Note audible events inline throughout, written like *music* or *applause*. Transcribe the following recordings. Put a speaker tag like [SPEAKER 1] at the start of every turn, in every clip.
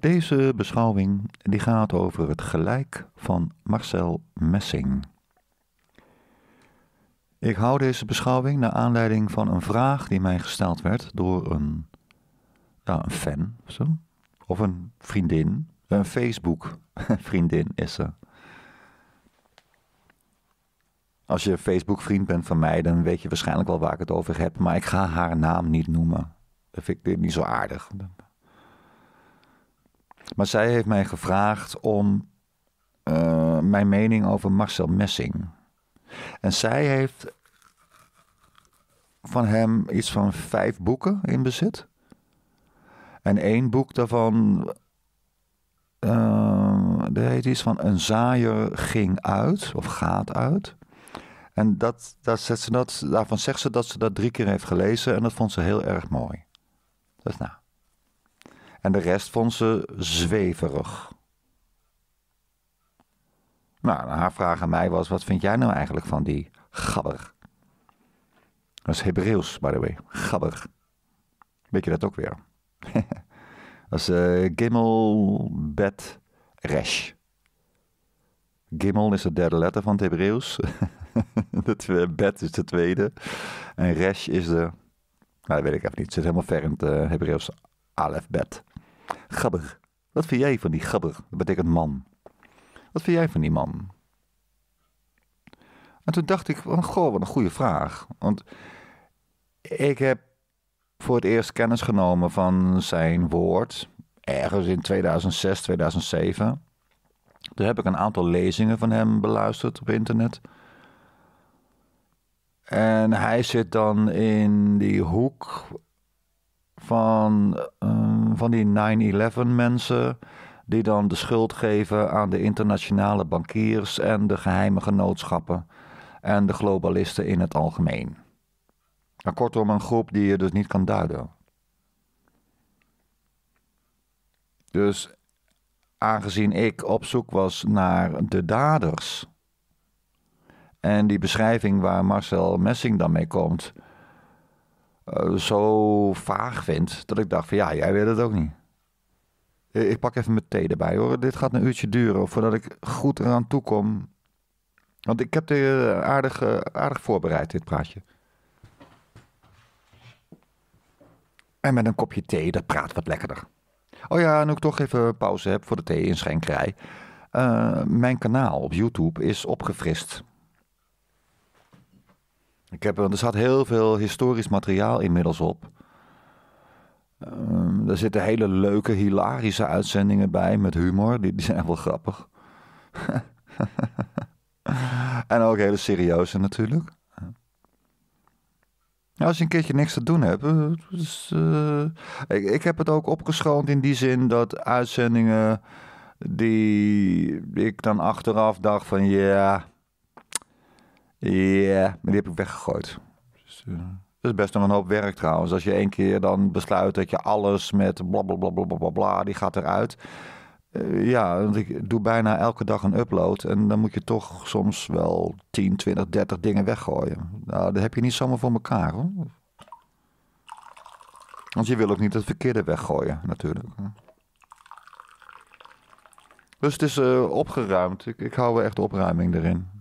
[SPEAKER 1] Deze beschouwing die gaat over het gelijk van Marcel Messing. Ik hou deze beschouwing naar aanleiding van een vraag die mij gesteld werd door een, een fan of zo. Of een vriendin. Een Facebook *laughs* vriendin is ze. Als je Facebook vriend bent van mij, dan weet je waarschijnlijk wel waar ik het over heb. Maar ik ga haar naam niet noemen. Dat vind ik niet zo aardig. Maar zij heeft mij gevraagd om eh, mijn mening over Marcel Messing. En zij heeft van hem iets van vijf boeken in bezit. En één boek daarvan, uh, dat heet iets van Een zaaier ging uit, of gaat uit. En dat, dat zet ze dat, daarvan zegt ze dat ze dat drie keer heeft gelezen en dat vond ze heel erg mooi. Dat is nou. En de rest vond ze zweverig. Nou, haar vraag aan mij was: wat vind jij nou eigenlijk van die gabber? Dat is Hebreeuws, by the way. Gabber. Weet je dat ook weer? *laughs* dat is uh, Gimel Bet Resh. Gimel is de derde letter van het Hebreeuws. *laughs* bet is de tweede. En Resh is de. Nou, dat weet ik even niet. Het zit helemaal ver in het eh, Hebreeuws. Alef Bet. Gabber. Wat vind jij van die gabber? Dat betekent man. Wat vind jij van die man? En toen dacht ik, goh, wat een goede vraag. Want ik heb voor het eerst kennis genomen van zijn woord. Ergens in 2006, 2007. Toen heb ik een aantal lezingen van hem beluisterd op internet. En hij zit dan in die hoek van, ehm, van die 9-11 mensen. Die dan de schuld geven aan de internationale bankiers en de geheime genootschappen. En de globalisten in het algemeen. kortom, een groep die je dus niet kan duiden. Dus aangezien ik op zoek was naar de daders. En die beschrijving waar Marcel Messing dan mee komt eh, zo vaag vind dat ik dacht van ja, jij weet het ook niet. Ik pak even mijn thee erbij hoor. Dit gaat een uurtje duren voordat ik goed eraan toe kom. Want ik heb de eh, aardig, eh, aardig voorbereid, dit praatje. En met een kopje thee, dat praat wat lekkerder. Oh ja, nu ik toch even pauze heb voor de thee in Schenkerij. mijn kanaal op YouTube is opgefrist. Ik heb, er zat heel veel historisch materiaal inmiddels op. Um, er zitten hele leuke, hilarische uitzendingen bij met humor. Die, die zijn wel grappig. *laughs* en ook hele serieuze natuurlijk. als je een keertje niks te doen hebt. Eh, dus, eh, ik, heb het ook opgeschoond in die zin dat uitzendingen die ik dan achteraf dacht van ja. Ja, yeah, maar die heb ik weggegooid. Dus, eh, dat is best nog een hoop werk trouwens. Als je één keer dan besluit dat je alles met bla die gaat eruit. Eh, ja, want ik doe bijna elke dag een upload. En dan moet je toch soms wel 10, 20, 30 dingen weggooien. Nou, dat heb je niet zomaar voor elkaar hoor. Want je wil ook niet het verkeerde weggooien, natuurlijk. Dus het is eh, opgeruimd. Ik, ik hou wel echt opruiming erin.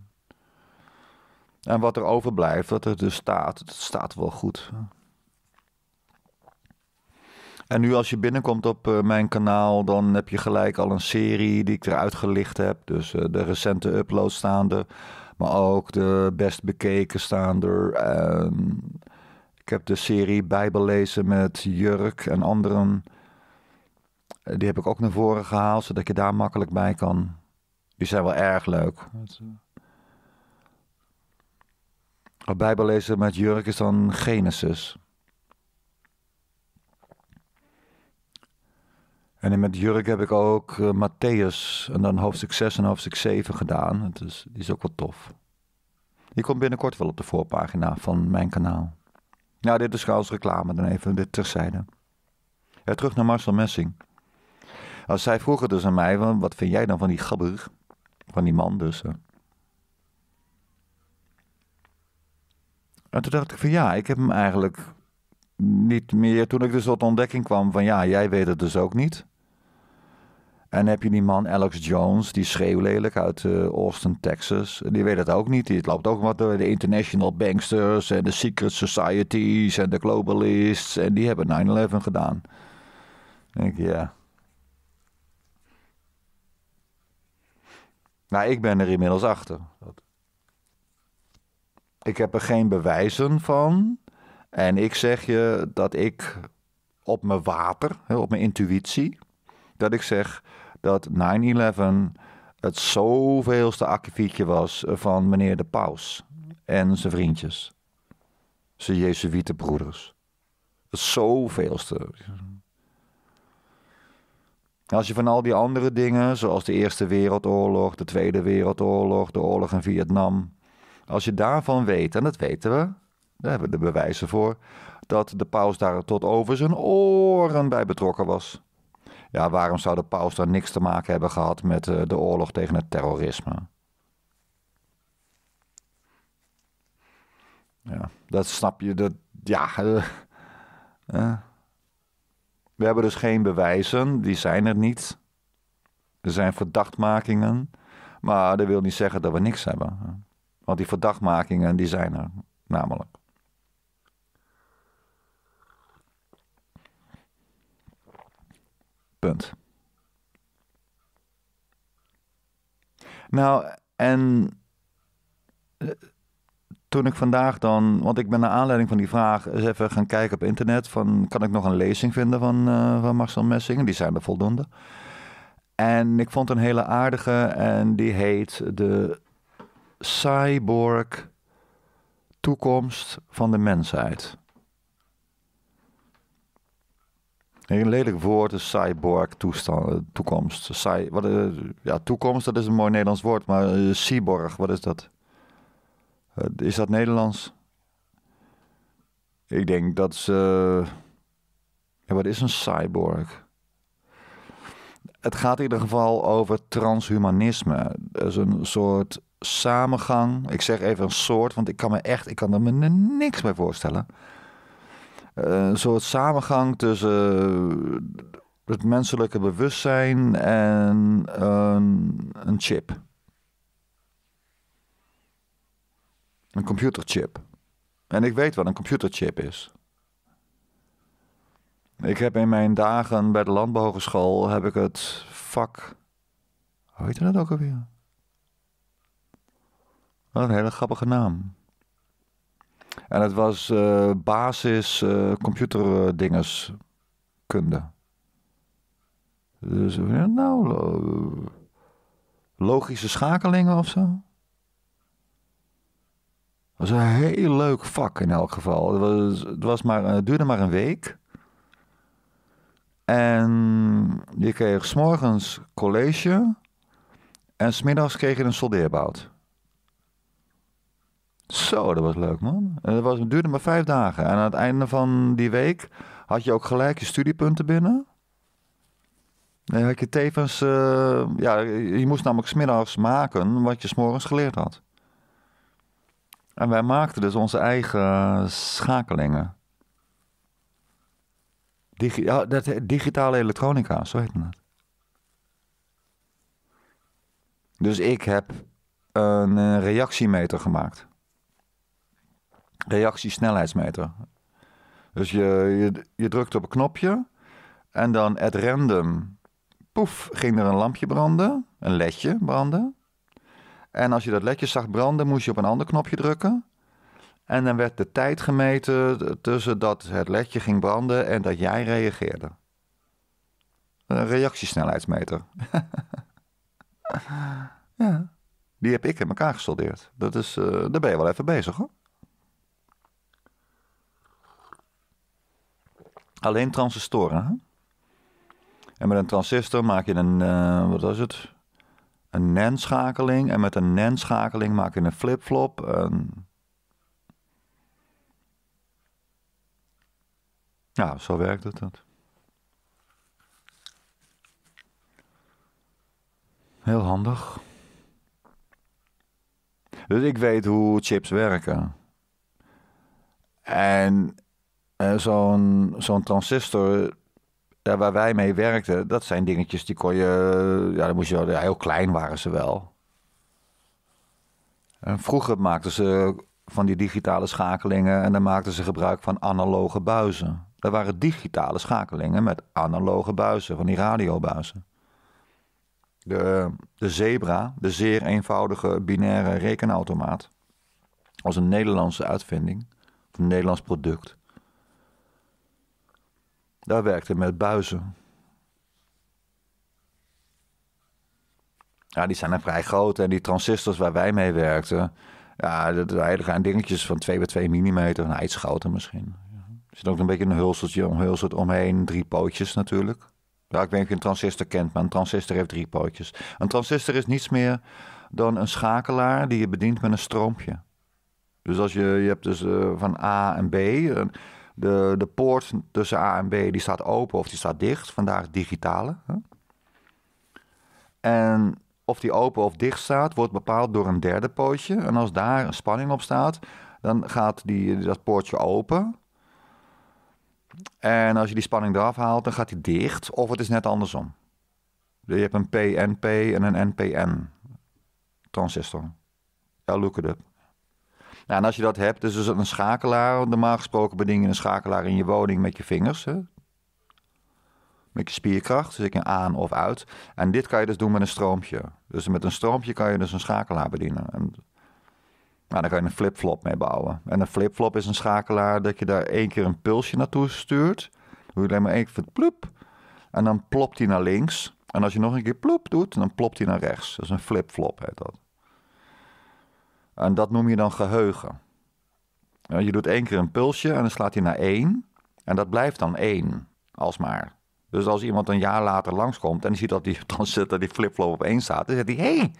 [SPEAKER 1] En wat er overblijft, wat er dus staat, dat staat wel goed. En nu als je binnenkomt op eh, mijn kanaal, dan heb je gelijk al een serie die ik eruit gelicht heb. Dus eh, de recente uploads staan er, maar ook de best bekeken staan er. ik heb de serie Bijbellezen met Jurk en anderen. Die heb ik ook naar voren gehaald, zodat je daar makkelijk bij kan. Die zijn wel erg leuk. Eh, Bijbellezen met jurk is dan Genesis. En met jurk heb ik ook uh, Matthäus en dan hoofdstuk 6 en hoofdstuk 7 gedaan. Het is, die is ook wel tof. Die komt binnenkort wel op de voorpagina van mijn kanaal. Nou, dit is trouwens reclame, dan even dit terzijde. Ja, terug naar Marcel Messing. Als zij vroegen dus aan mij, wat vind jij dan van die gabber? Van die man dus. Maar toen dacht ik van ja, ik heb hem eigenlijk niet meer. Toen ik dus tot ontdekking kwam van ja, jij weet het dus ook niet. En heb je die man Alex Jones, die schreeuwlelijk uit eh, Austin, Texas. Die weet het ook niet. Die loopt ook wat door de International Banksters en de Secret Societies en de Globalists. En die hebben 9-11 gedaan. denk ik, ja. Nou, ik ben er inmiddels achter. Dat... Ik heb er geen bewijzen van. En ik zeg je dat ik op mijn water, op mijn intuïtie, dat ik zeg dat 9-11 het zoveelste akkefietje was van meneer de paus en zijn vriendjes. Zijn jezuïetenbroeders. Het zoveelste. Als je van al die andere dingen, zoals de Eerste Wereldoorlog, de Tweede Wereldoorlog, de oorlog in Vietnam, als je daarvan weet, en dat weten we, daar hebben we de bewijzen voor, dat de paus daar tot over zijn oren bij betrokken was. Ja, waarom zou de paus daar niks te maken hebben gehad met eh, de oorlog tegen het terrorisme? Ja, dat snap je. Dat, ja. *laughs* Eh. we hebben dus geen bewijzen, die zijn er niet. Er zijn verdachtmakingen, maar dat wil niet zeggen dat we niks hebben. Want die verdachtmakingen die zijn er namelijk. Punt. Nou, en eh, toen ik vandaag dan, want ik ben naar aanleiding van die vraag eens even gaan kijken op internet van kan ik nog een lezing vinden van, uh, van Marcel Messing? Die zijn er voldoende. En ik vond een hele aardige en die heet de cyborg toekomst van de mensheid. Een lelijk woord is cyborg toestand, eh, toekomst. Cy, wat eh, ja, toekomst, dat is een mooi Nederlands woord, maar eh, cyborg, wat is dat? is dat Nederlands? Ik denk dat ze. ja, wat is een cyborg? Het gaat in ieder geval over transhumanisme. Dat is een soort samengang. Ik zeg even een soort, want ik kan me echt, ik kan er me niks bij voorstellen. Eh, een soort samengang tussen eh, het menselijke bewustzijn en een, een chip. Een computerchip. En ik weet wat een computerchip is. Ik heb in mijn dagen bij de landbouwhogeschool heb ik het vak. Hoe heet dat ook alweer? Wat een hele grappige naam. En het was uh, basis uh, Dus, eh, nou, logische schakelingen of zo. was een heel leuk vak in elk geval. Het, was, het, was maar, het duurde maar een week. En je kreeg s'morgens college. En smiddags kreeg je een soldeerbout. Zo, dat was leuk man. dat was, het duurde maar vijf dagen. En aan het einde van die week had je ook gelijk je studiepunten binnen. En had je tevens, eh, ja, je moest namelijk smiddags maken wat je s'morgens geleerd had. En wij maakten dus onze eigen schakelingen. Digi ja, dat, digitale elektronica, zo heet het. Dus ik heb een eh, reactiemeter gemaakt reactiesnelheidsmeter. Dus je, je, drukt op een knopje en dan at random, poef, ging er een lampje branden, een ledje branden. En als je dat ledje zag branden, moest je op een ander knopje drukken. En dan werd de tijd gemeten tussen dat het ledje ging branden en dat jij reageerde. Een reactiesnelheidsmeter. *laughs* ja. Die heb ik in elkaar gesoldeerd. Dat is, eh, daar ben je wel even bezig hoor. alleen transistoren. En met een transistor maak je een, eh, wat was het? Een NAND-schakeling. En met een NAND-schakeling maak je een flip-flop. Een... Ja, zo werkt het. Dat. Heel handig. Dus ik weet hoe chips werken. En eh, zo'n zo'n transistor, waar wij mee werkten, dat zijn dingetjes die kon je. Ja, dan moest je, heel klein waren ze wel. En vroeger maakten ze van die digitale schakelingen en dan maakten ze gebruik van analoge buizen. Dat waren digitale schakelingen met analoge buizen, van die radiobuizen. De, de Zebra, de zeer eenvoudige binaire rekenautomaat, was een Nederlandse uitvinding, een Nederlands product. Daar werkte met buizen. Ja, die zijn dan vrij groot. En die transistors waar wij mee werkten... Ja, dat hele dingetjes van 2 bij 2 millimeter. een iets groter misschien. Er zit ook een beetje een hulseltje om, omheen. Drie pootjes natuurlijk. Ja, ik weet niet of je een transistor kent, maar een transistor heeft drie pootjes. Een transistor is niets meer dan een schakelaar die je bedient met een stroompje. Dus als je, je hebt dus eh, van A en B. De, de poort tussen A en B die staat open of die staat dicht. Vandaar digitale. En of die open of dicht staat, wordt bepaald door een derde pootje. En als daar een spanning op staat, dan gaat die, dat poortje open. En als je die spanning eraf haalt, dan gaat die dicht. Of het is net andersom. Je hebt een PNP en een NPN transistor. Ja, look it up. Nou, en als je dat hebt, dus een schakelaar, normaal gesproken beding je een schakelaar in je woning met je vingers. Hè? Met je spierkracht, dus ik een aan of uit. En dit kan je dus doen met een stroompje. Dus met een stroompje kan je dus een schakelaar bedienen. En, nou, dan kan je een flip-flop mee bouwen. En een flip-flop is een schakelaar dat je daar één keer een pulsje naartoe stuurt. Doe je alleen maar één keer ploep. En dan plopt hij naar links. En als je nog een keer ploep doet, dan plopt hij naar rechts. Dat is een flipflop heet dat. En dat noem je dan geheugen. Je doet één keer een pulsje en dan slaat hij naar één. En dat blijft dan één, alsmaar. Dus als iemand een jaar later langskomt en die ziet dat die, dan *laughs* zit die flipflop op één staat, dan zegt hij: hey,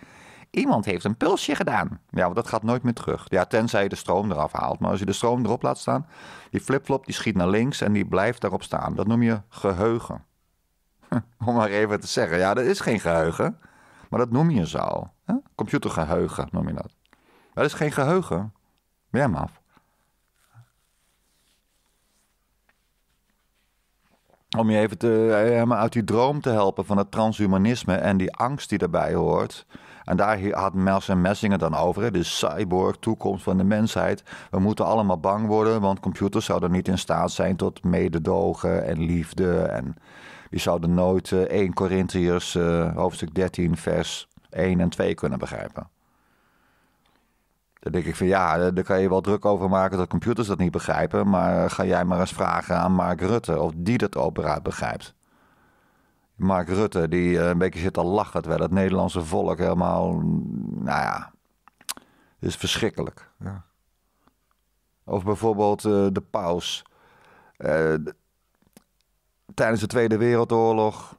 [SPEAKER 1] iemand heeft een pulsje gedaan. Ja, want dat gaat nooit meer terug. Ja, tenzij je de stroom eraf haalt. Maar als je de stroom erop laat staan, die flipflop die schiet naar links en die blijft daarop staan. Dat noem je geheugen. *laughs* Om maar even te zeggen, ja, dat is geen geheugen. Maar dat noem je zo. Hè? Computergeheugen noem je dat. Dat is geen geheugen. Ben hem af. Om je even te, eh, helemaal uit die droom te helpen van het transhumanisme en die angst die daarbij hoort. En daar had Mels en Messingen dan over. De cyborg, toekomst van de mensheid. We moeten allemaal bang worden, want computers zouden niet in staat zijn tot mededogen en liefde. En die zouden nooit 1 eh, Corinthiërs eh, hoofdstuk 13, vers 1 en 2 kunnen begrijpen. Dan denk ik van ja, eh, daar kan je wel druk over maken dat computers dat niet begrijpen. Maar ga jij maar eens vragen aan Mark Rutte of die dat operaat begrijpt. Mark Rutte, die eh, een beetje zit te lachen terwijl het Nederlandse volk helemaal. Nou ja, is verschrikkelijk. Ja. Of bijvoorbeeld eh, de paus. tijdens de Tweede Wereldoorlog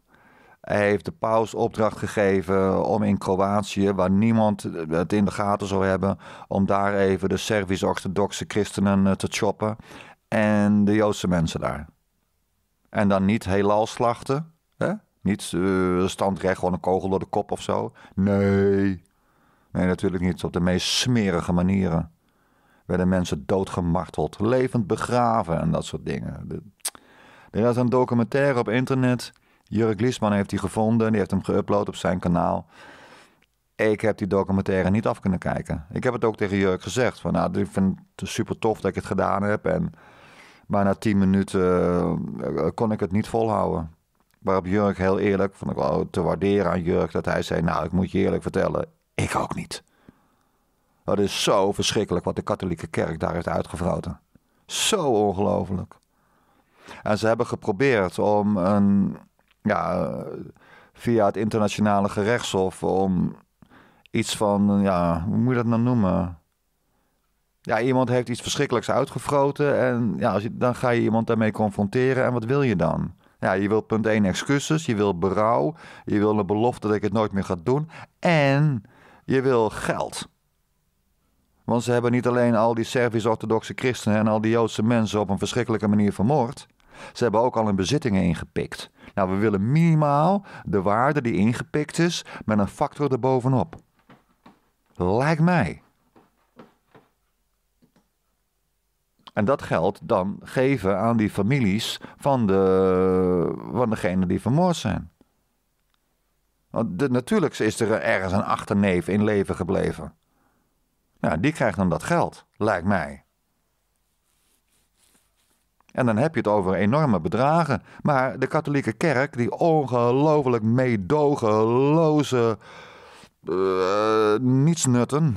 [SPEAKER 1] hij heeft de paus opdracht gegeven om in Kroatië, waar niemand het in de gaten zou hebben, om daar even de Servisch-orthodoxe christenen eh, te choppen en de Joodse mensen daar. En dan niet heelal slachten, hè? niet eh, standrecht, gewoon een kogel door de kop of zo. Nee, nee natuurlijk niet, op de meest smerige manieren werden mensen doodgemarteld, levend begraven en dat soort dingen. Er is een documentaire op internet Jurk Liesman heeft die gevonden, die heeft hem geüpload op zijn kanaal. Ik heb die documentaire niet af kunnen kijken. Ik heb het ook tegen Jurk gezegd. Van, nou, ik vind het super tof dat ik het gedaan heb. En, maar na tien minuten eh, eh, kon ik het niet volhouden. Waarop Jurk heel eerlijk, vond ik wel te waarderen aan Jurk, dat hij zei: Nou, ik moet je eerlijk vertellen, ik ook niet. Dat is zo verschrikkelijk wat de katholieke kerk daar heeft uitgevroten. Zo ongelooflijk. En ze hebben geprobeerd om een ja, via het internationale gerechtshof om iets van, ja, hoe moet je dat nou noemen? Ja, iemand heeft iets verschrikkelijks uitgefroten en ja, als je, dan ga je iemand daarmee confronteren en wat wil je dan? Ja, je wil punt één excuses, je wil berouw, je wil een belofte dat ik het nooit meer ga doen en je wil geld. Want ze hebben niet alleen al die Servisch-orthodoxe christenen en al die Joodse mensen op een verschrikkelijke manier vermoord. Ze hebben ook al hun bezittingen ingepikt. Nou, we willen minimaal de waarde die ingepikt is met een factor erbovenop. Lijkt mij. En dat geld dan geven aan die families van, de, van degene die vermoord zijn. Want de, natuurlijk is er ergens een achterneef in leven gebleven. Nou, die krijgt dan dat geld, lijkt mij. En dan heb je het over enorme bedragen. Maar de katholieke kerk, die ongelooflijk meedogenloze eh, nietsnutten.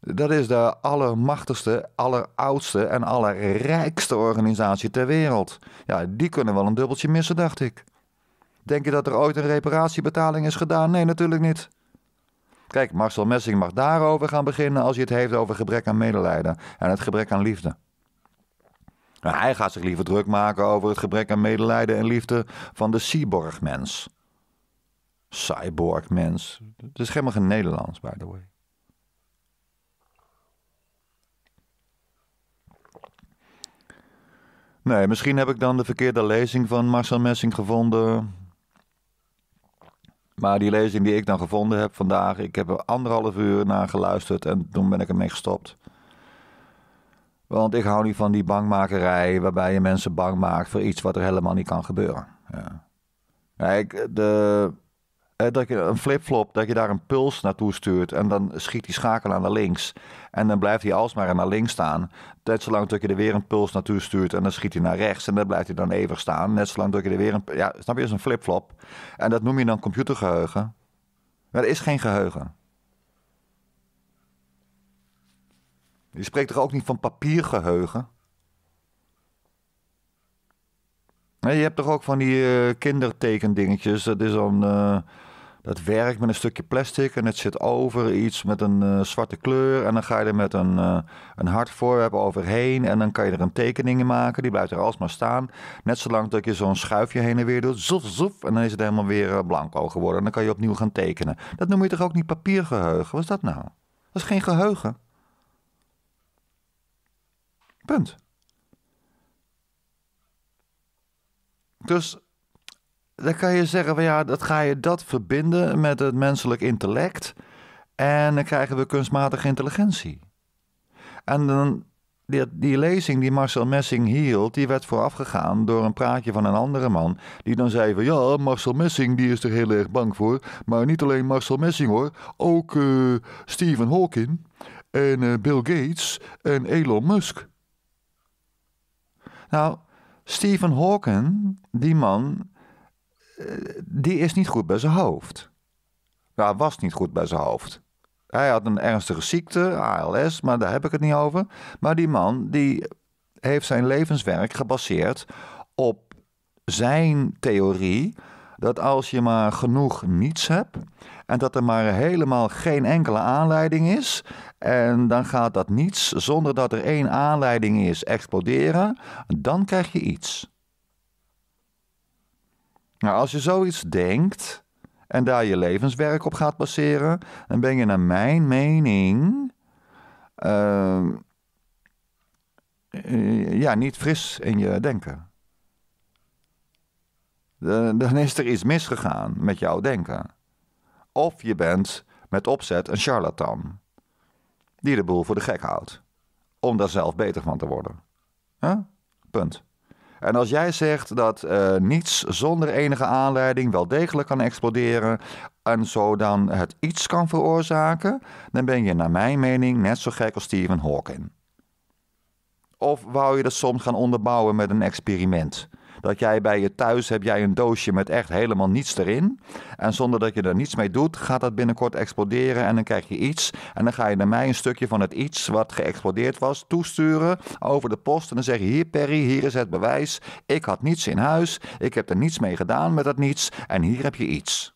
[SPEAKER 1] Dat is de allermachtigste, alleroudste en allerrijkste organisatie ter wereld. Ja, die kunnen wel een dubbeltje missen, dacht ik. Denk je dat er ooit een reparatiebetaling is gedaan? Nee, natuurlijk niet. Kijk, Marcel Messing mag daarover gaan beginnen als je het heeft over gebrek aan medelijden en het gebrek aan liefde. Nou, hij gaat zich liever druk maken over het gebrek aan medelijden en liefde van de cyborgmens. Cyborgmens. Het is helemaal geen Nederlands, by the way. Nee, misschien heb ik dan de verkeerde lezing van Marcel Messing gevonden. Maar die lezing die ik dan gevonden heb vandaag, ik heb er anderhalf uur naar geluisterd en toen ben ik ermee gestopt. Want ik hou niet van die bangmakerij waarbij je mensen bang maakt voor iets wat er helemaal niet kan gebeuren. Ja. Kijk, de, dat je een flipflop, dat je daar een puls naartoe stuurt en dan schiet die schakelaar naar links. En dan blijft hij alsmaar naar links staan. Net zolang dat je er weer een puls naartoe stuurt en dan schiet hij naar rechts en dan blijft hij dan even staan. Net zolang dat je er weer een, ja, snap je, is een flip-flop. En dat noem je dan computergeheugen. Maar dat is geen geheugen. Je spreekt toch ook niet van papiergeheugen? Nee, je hebt toch ook van die eh, kindertekendingetjes. Dat is dan. Eh, dat werkt met een stukje plastic en het zit over iets met een eh, zwarte kleur. En dan ga je er met een, een hard voorwerp overheen. En dan kan je er een tekening in maken. Die blijft er alsmaar staan. Net zolang dat je zo'n schuifje heen en weer doet. Zoef, zoef. En dan is het helemaal weer blanco geworden. En dan kan je opnieuw gaan tekenen. Dat noem je toch ook niet papiergeheugen? Wat is dat nou? Dat is geen geheugen. Punt. Dus dan kan je zeggen van ja, dat ga je dat verbinden met het menselijk intellect. En dan krijgen we kunstmatige intelligentie. En dan, die, lezing die Marcel Messing hield, die werd voorafgegaan door een praatje van een andere man. Die dan zei van ja, Marcel Messing die is er heel erg bang voor. Maar niet alleen Marcel Messing hoor, ook eh, Stephen Hawking en eh, Bill Gates en Elon Musk. Nou, Stephen Hawking, die man, eh, die is niet goed bij zijn hoofd. Nou, hij was niet goed bij zijn hoofd. Hij had een ernstige ziekte, ALS, maar daar heb ik het niet over. Maar die man, die heeft zijn levenswerk gebaseerd op zijn theorie dat als je maar genoeg niets hebt, en dat er maar helemaal geen enkele aanleiding is. En dan gaat dat niets zonder dat er één aanleiding is exploderen. Dan krijg je iets. Nou, als je zoiets denkt en daar je levenswerk op gaat baseren, dan ben je naar mijn mening ehm, eh, ja, niet fris in je denken. dan is er iets misgegaan met jouw denken of je bent met opzet een charlatan. Die de boel voor de gek houdt. Om daar zelf beter van te worden. Punt. En als jij zegt dat eh, niets zonder enige aanleiding wel degelijk kan exploderen en zo dan het iets kan veroorzaken, dan ben je naar mijn mening net zo gek als Stephen Hawking. Of wou je dat soms gaan onderbouwen met een experiment? dat jij bij je thuis heb jij een doosje met echt helemaal niets erin. En zonder dat je er niets mee doet, gaat dat binnenkort exploderen. En dan krijg je iets. En dan ga je naar mij een stukje van het iets wat geëxplodeerd was toesturen over de post. En dan zeg je: Hier, Perry, hier is het bewijs. Ik had niets in huis. Ik heb er niets mee gedaan met dat niets. En hier heb je iets.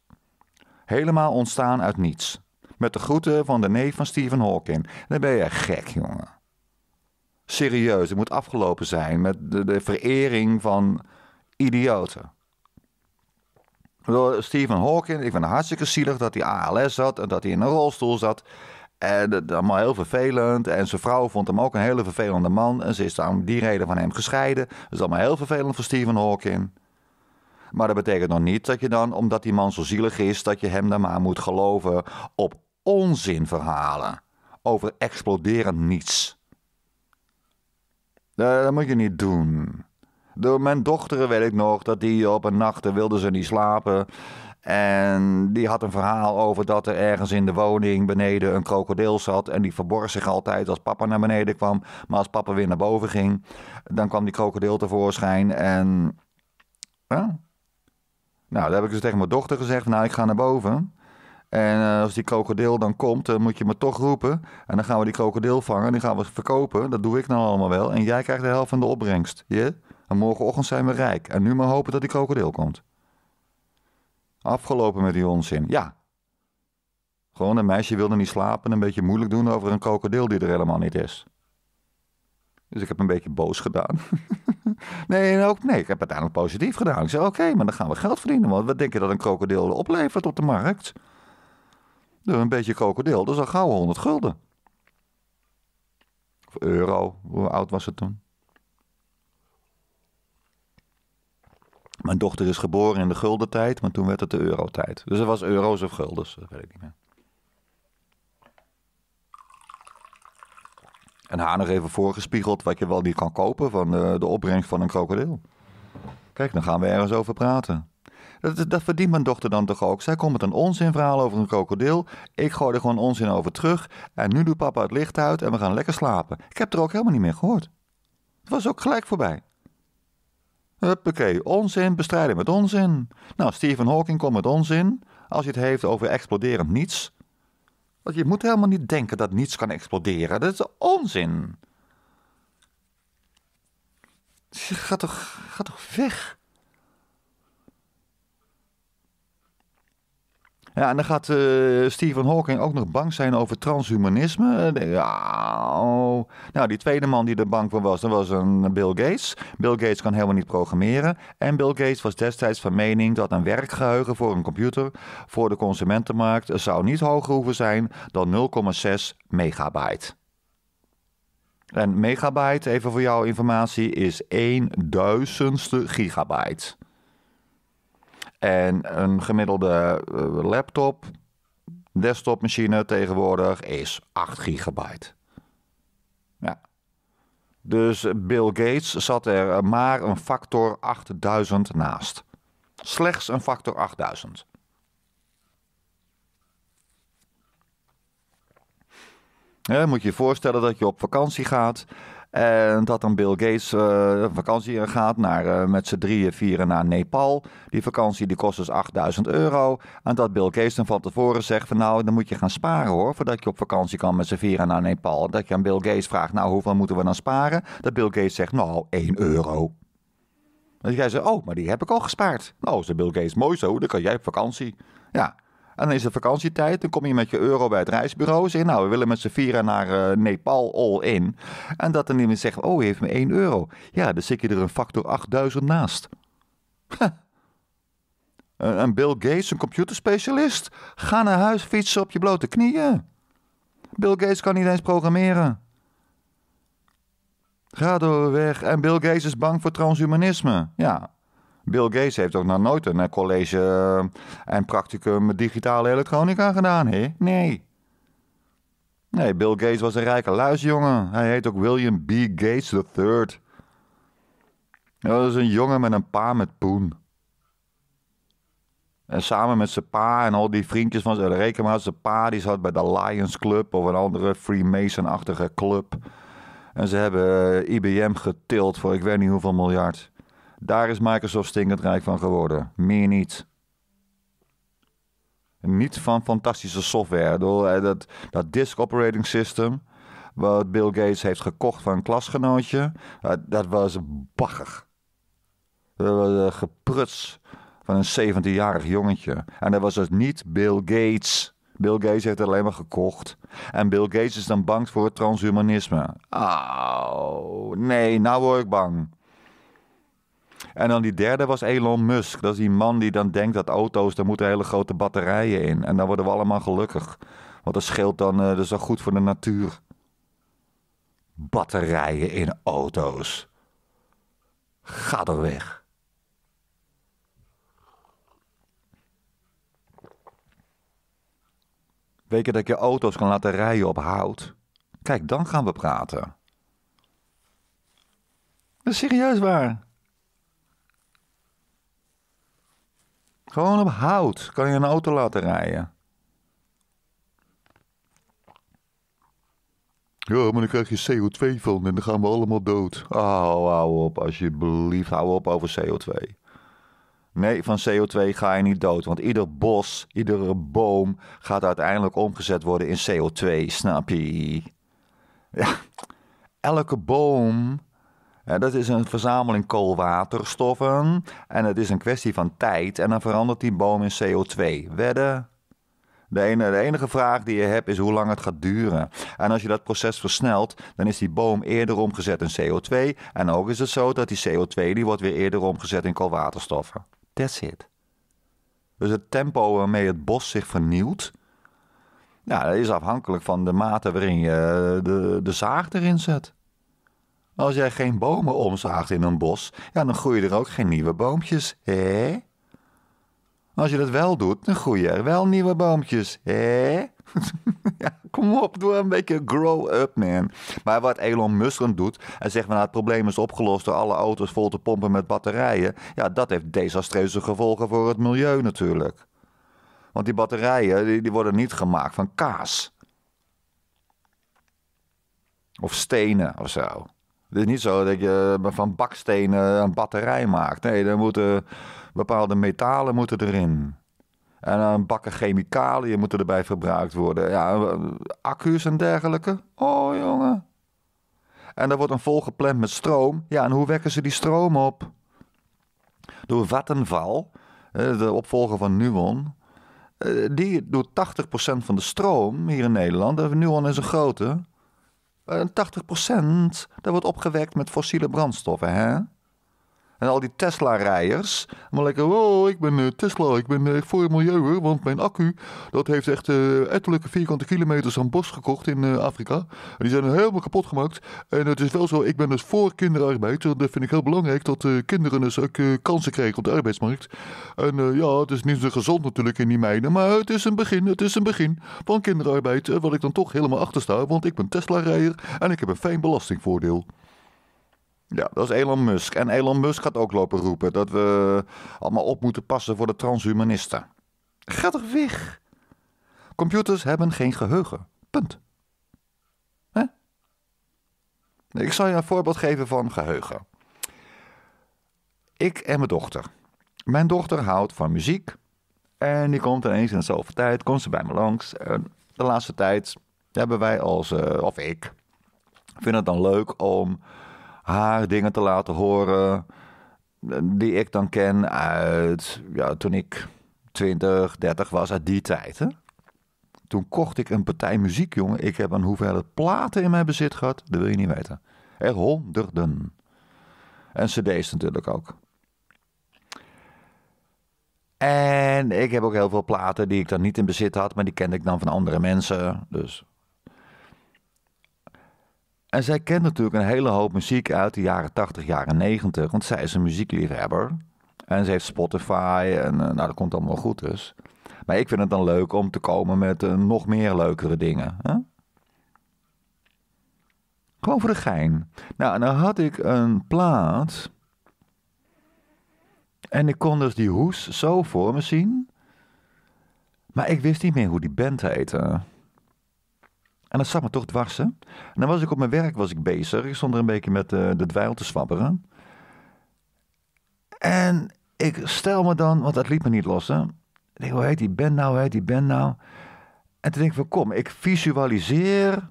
[SPEAKER 1] Helemaal ontstaan uit niets. Met de groeten van de neef van Stephen Hawking. Dan ben je gek, jongen serieus. Het moet afgelopen zijn met de verering van idioten. Stephen Hawking, ik vind het hartstikke zielig dat hij ALS had en dat hij in een rolstoel zat. En dat allemaal heel vervelend. En zijn vrouw vond hem ook een hele vervelende man. En ze is daarom die reden van hem gescheiden. Dat is allemaal heel vervelend voor Stephen Hawking. Maar dat betekent nog niet dat je dan, omdat die man zo zielig is, dat je hem dan maar moet geloven op onzinverhalen. Over exploderend niets. Dat, dat moet je niet doen. Door mijn dochteren weet ik nog dat die op een nachten wilde ze niet slapen. En die had een verhaal over dat er ergens in de woning beneden een krokodil zat. En die verborg zich altijd als papa naar beneden kwam. Maar als papa weer naar boven ging, dan kwam die krokodil tevoorschijn. En. Nou, daar heb ik dus tegen mijn dochter gezegd: Nou, ik ga naar boven. En eh, als die krokodil dan komt, dan moet je me toch roepen. En dan gaan we die krokodil vangen. En die gaan we verkopen. Dat doe ik nou allemaal wel. En jij krijgt de helft van de opbrengst. je? En morgenochtend zijn we rijk. En nu maar hopen dat die krokodil komt. Afgelopen met die onzin. Ja. Gewoon een meisje wilde niet slapen en een beetje moeilijk doen over een krokodil die er helemaal niet is. Dus ik heb een beetje boos gedaan. *laughs* nee, ook, nee, ik heb uiteindelijk positief gedaan. Ik zei: Oké, maar dan gaan we geld verdienen. Want we denken dat een krokodil oplevert op de markt. Dus een beetje krokodil, dat is al gauw 100 gulden. Of euro, hoe oud was het toen? Mijn dochter is geboren in de gulden tijd, maar toen werd het de eurotijd. Dus het was euro's of guldens, dat weet ik niet meer. En haar nog even voorgespiegeld wat je wel niet kan kopen van de, eh, de opbrengst van een krokodil. Kijk, dan gaan we ergens over praten. Dat, dat, verdient mijn dochter dan toch ook? Zij komt met een onzinverhaal over een krokodil. Ik gooi er gewoon onzin over terug. En nu doet papa het licht uit en we gaan lekker slapen. Ik heb er ook helemaal niet meer gehoord. Het was ook gelijk voorbij. Huppakee, onzin bestrijden met onzin. Nou, Stephen Hawking komt met onzin als je het heeft over exploderend niets. Want je moet helemaal niet denken dat niets kan exploderen. Dat is onzin. Ga toch, ga toch weg. Ja, en dan gaat uh, Stephen Hawking ook nog bang zijn over transhumanisme. Eh, ja, oh. Nou, die tweede man die er bang voor was, dat was een Bill Gates. Bill Gates kan helemaal niet programmeren. En Bill Gates was destijds van mening dat een werkgeheugen voor een computer voor de consumentenmarkt eh, zou niet hoger hoeven zijn dan 0,6 megabyte. En megabyte, even voor jouw informatie, is 1.000ste gigabyte. En een gemiddelde eh, laptop, desktopmachine tegenwoordig is 8 gigabyte. Ja. Dus Bill Gates zat er maar een factor 8000 naast. Slechts een factor 8000. Ja, moet je je voorstellen dat je op vakantie gaat en dat dan Bill Gates uh, vakantie gaat naar, eh, met z'n drieën, vieren naar Nepal. Die vakantie die kost dus 8000 euro. En dat Bill Gates dan van tevoren zegt van nou, dan moet je gaan sparen hoor. Voordat je op vakantie kan met z'n vieren naar Nepal. Dat je aan Bill Gates vraagt, nou hoeveel moeten we dan sparen? Dat Bill Gates zegt, nou 1 euro. Dat dus jij zegt, oh, maar die heb ik al gespaard. Nou, zei Bill Gates, mooi zo, dan kan jij op vakantie. Ja, en dan is het vakantietijd. Dan kom je met je euro bij het reisbureau. Zeg nou, we willen met z'n vieren naar eh, Nepal all in. En dat dan iemand zegt, oh, heeft me 1 euro. Ja, dan zit je er een factor 8000 naast. Eh, en Bill Gates, een computerspecialist? Ga naar huis fietsen op je blote knieën. Bill Gates kan niet eens programmeren. Ga door weg. En Bill Gates is bang voor transhumanisme. Ja, Bill Gates heeft toch nog nooit een eh, college eh, en practicum digitale elektronica gedaan, hè? Nee. Nee, Bill Gates was een rijke luisjongen. Hij heet ook William B. Gates III. Dat is een jongen met een pa met poen. En samen met zijn pa en al die vriendjes van zijn reken maar zijn pa die zat bij de Lions Club of een andere Freemason-achtige club. En ze hebben eh, IBM getild voor ik weet niet hoeveel miljard. Daar is Microsoft stinkend rijk van geworden. Meer niet. Niet van fantastische software. Eh, dat, dat disk operating system, wat Bill Gates heeft gekocht van een klasgenootje, eh, dat, was bagger. Dat was gepruts van een 17-jarig jongetje. En dat was het dus niet Bill Gates. Bill Gates heeft het alleen maar gekocht. En Bill Gates is dan bang voor het transhumanisme. Oh, nee, nou word ik bang. En dan die derde was Elon Musk. Dat is die man die dan denkt dat auto's, daar moeten hele grote batterijen in. En dan worden we allemaal gelukkig. Want dat scheelt dan, uh, dat is dan goed voor de natuur. Batterijen in auto's. Ga er weg. Weet je dat je auto's kan laten rijden op hout? Kijk, dan gaan we praten. Dat is serieus waar. Gewoon op hout kan je een auto laten rijden. Ja, maar dan krijg je CO2 van en dan gaan we allemaal dood. Oh, hou op, alsjeblieft, hou op over CO2. Nee, van CO2 ga je niet dood. Want ieder bos, iedere boom gaat uiteindelijk omgezet worden in CO2, snap je? Ja, elke boom dat is een verzameling koolwaterstoffen. En het is een kwestie van tijd. En dan verandert die boom in CO2. Wedden? De enige, de enige vraag die je hebt is hoe lang het gaat duren. En als je dat proces versnelt, dan is die boom eerder omgezet in CO2. En ook is het zo dat die CO2 die wordt weer eerder omgezet in koolwaterstoffen. That's it. Dus het tempo waarmee het bos zich vernieuwt, dat is afhankelijk van de mate waarin je de, de zaag erin zet. Als jij geen bomen omzaagt in een bos, ja, dan groeien er ook geen nieuwe boompjes, hè? Als je dat wel doet, dan groeien er wel nieuwe boompjes, hè? *laughs* kom op, doe een beetje grow up, man. Maar wat Elon Musk doet, en zegt van nou, het probleem is opgelost door alle auto's vol te pompen met batterijen, ja, dat heeft desastreuze gevolgen voor het milieu natuurlijk. Want die batterijen, die, die worden niet gemaakt van kaas. Of stenen of zo. Het is niet zo dat je van bakstenen een batterij maakt. Nee, er moeten bepaalde metalen moeten erin. En dan bakken chemicaliën moeten erbij verbruikt worden. Ja, accu's en dergelijke. Oh, jongen. En er wordt een volgepland met stroom. Ja, en hoe wekken ze die stroom op? Door Vattenval, de opvolger van Nuon. Eh, die doet 80% van de stroom hier in Nederland. Nuon is een grote. 80% eh, dat wordt opgewekt met fossiele brandstoffen, hè? En al die Tesla-rijders. Maar lekker, oh, ik ben eh, Tesla, ik ben eh, voor het milieu Want mijn accu, dat heeft echt uh, ettelijke vierkante kilometers aan bos gekocht in Afrika. En die zijn helemaal kapot gemaakt. En het is wel zo, ik ben dus voor kinderarbeid. Dat vind ik heel belangrijk, dat kinderen dus ook kansen krijgen op de arbeidsmarkt. En ja, het is niet zo gezond natuurlijk in die mijnen, Maar het is een begin, het is een begin van kinderarbeid. wat ik dan toch helemaal achter sta, want ik ben Tesla-rijder en ik heb een fijn belastingvoordeel. Ja, dat is Elon Musk. En Elon Musk gaat ook lopen roepen dat we allemaal op moeten passen voor de transhumanisten. Ga toch weg! Computers hebben geen geheugen. Punt. Hè? Ik zal je een voorbeeld geven van geheugen. Ik en mijn dochter. Mijn dochter houdt van muziek. En die komt ineens in dezelfde tijd, komt ze bij me langs. En de laatste tijd hebben wij als, eh, of ik, vind het dan leuk om haar dingen te laten horen die ik dan ken uit ja, toen ik 20, 30 was, uit die tijd. Hè? Toen kocht ik een partij muziek, jongen. Ik heb een hoeveelheid platen in mijn bezit gehad, dat wil je niet weten. Er honderden. En cd's natuurlijk ook. En ik heb ook heel veel platen die ik dan niet in bezit had, maar die kende ik dan van andere mensen. Dus en zij kent natuurlijk een hele hoop muziek uit de jaren 80, jaren 90. Want zij is een muziekliefhebber. En ze heeft Spotify. En eh, nou, dat komt allemaal goed dus. Maar ik vind het dan leuk om te komen met eh, nog meer leukere dingen. Hè? Gewoon voor de gein. Nou, en dan had ik een plaat. En ik kon dus die hoes zo voor me zien. Maar ik wist niet meer hoe die band heette. En dat zat me toch dwars. Hè? En dan was ik op mijn werk was ik bezig. Ik stond er een beetje met eh, de dweil te swabberen. En ik stel me dan, want dat liep me niet los. Hè? Ik denk, hoe heet die Ben nou? Hoe heet die Ben nou? En toen denk ik van, kom, ik visualiseer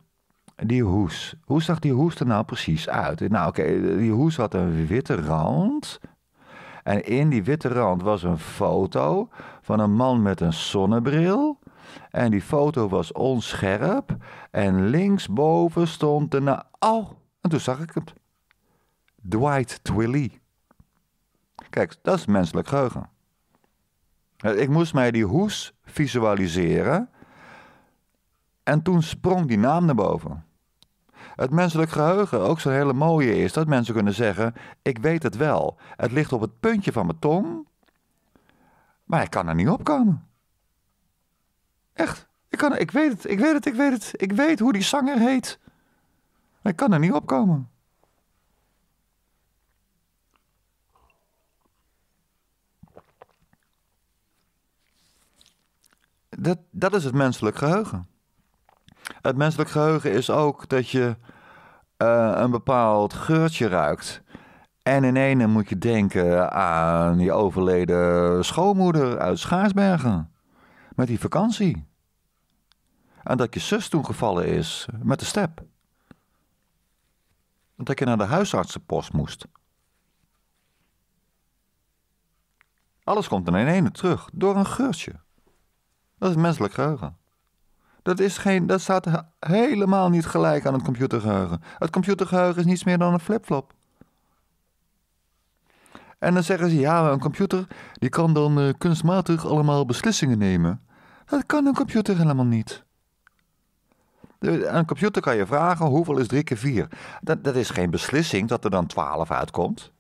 [SPEAKER 1] die hoes. Hoe zag die hoes er nou precies uit? Nou, oké, die hoes had een witte rand. En in die witte rand was een foto van een man met een zonnebril. En die foto was onscherp. En linksboven stond de naam. Oh, en toen zag ik het. Dwight Twilly. Kijk, dat is menselijk geheugen. Eh, ik moest mij die hoes visualiseren. En toen sprong die naam naar boven. Het menselijk geheugen, ook zo'n hele mooie, is dat mensen kunnen zeggen: Ik weet het wel. Het ligt op het puntje van mijn tong, maar ik kan er niet op komen. Echt. Ik, kan, ik weet het, ik weet het, ik weet het. Ik weet hoe die zanger heet. Ik kan er niet opkomen. Dat, dat is het menselijk geheugen. Het menselijk geheugen is ook dat je eh, een bepaald geurtje ruikt. En in ene moet je denken aan je overleden schoonmoeder uit Schaarsbergen met die vakantie. En dat je zus toen gevallen is met de step. Dat je naar de huisartsenpost moest. Alles komt in één ene terug door een geurtje. Dat is menselijk geheugen. Dat, is geen, dat staat helemaal niet gelijk aan het computergeheugen. Het computergeheugen is niets meer dan een flipflop. En dan zeggen ze, ja, een computer die kan dan eh, kunstmatig allemaal beslissingen nemen. Dat kan een computer helemaal niet. Aan een computer kan je vragen hoeveel is 3 keer 4. Dat, dat is geen beslissing dat er dan 12 uitkomt.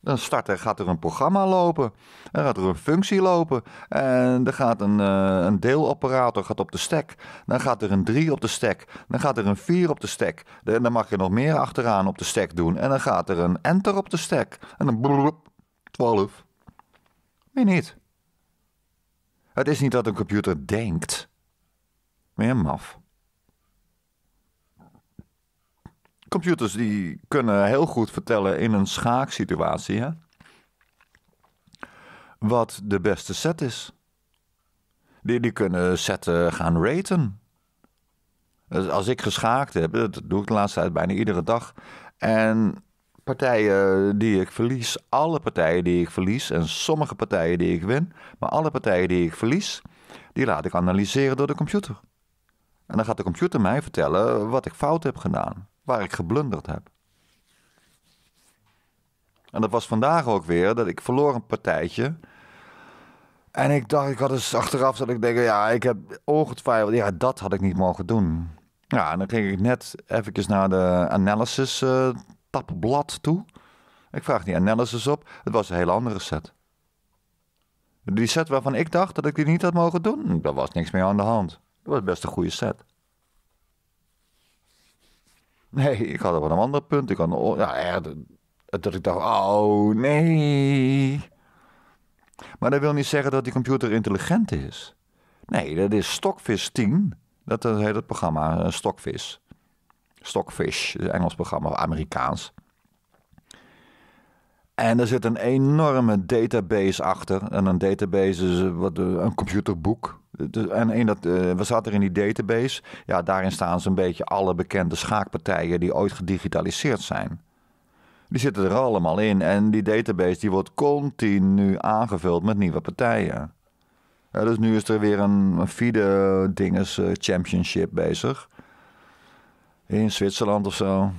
[SPEAKER 1] Dan start er, gaat er een programma lopen, dan gaat er een functie lopen en dan gaat een, eh, een deeloperator gaat op de stack. Dan gaat er een 3 op de stack, dan gaat er een 4 op de stack. En dan mag je nog meer achteraan op de stack doen en dan gaat er een enter op de stack. En dan 12. Meer niet. Het is niet dat een computer denkt, meer maf. Computers die kunnen heel goed vertellen in een schaaksituatie hè, wat de beste set is. Die, die kunnen setten gaan raten. Dus als ik geschaakt heb, dat doe ik de laatste tijd bijna iedere dag. En partijen eh, die ik verlies, alle partijen die ik verlies en sommige partijen die ik win, maar alle partijen die ik verlies, die laat ik analyseren door de computer. En dan gaat de computer mij vertellen wat ik fout heb gedaan, waar ik geblunderd heb. En dat was vandaag ook weer dat ik verloor een partijtje. En ik dacht, ik had eens dus achteraf dat ik denk, ja, ik heb ongetwijfeld, ja, dat had ik niet mogen doen. Ja, en dan ging ik net eventjes naar de analysis eh, tapblad toe. Ik vraag die analysis op. Het was een hele andere set. Die set waarvan ik dacht dat ik die niet had mogen doen, daar was niks meer aan de hand. Dat was best een goede set. Nee, ik had op een ander punt. Ik dat ik dacht, oh nee. Maar dat wil niet zeggen dat die computer intelligent is. Nee, dat is Stokvis 10. Dat eh, heet het programma eh, Stokvis. Stockfish, Engels programma, of Amerikaans. En er zit een enorme database achter. En een database is eh, wat, eh, een computerboek. En in dat, eh, wat zat er in die database? Ja, daarin staan ze een beetje alle bekende schaakpartijen die ooit gedigitaliseerd zijn. Die zitten er allemaal in. En die database die wordt continu aangevuld met nieuwe partijen. dus nu is er weer een FIDE-dinges championship bezig. In Zwitserland of zo.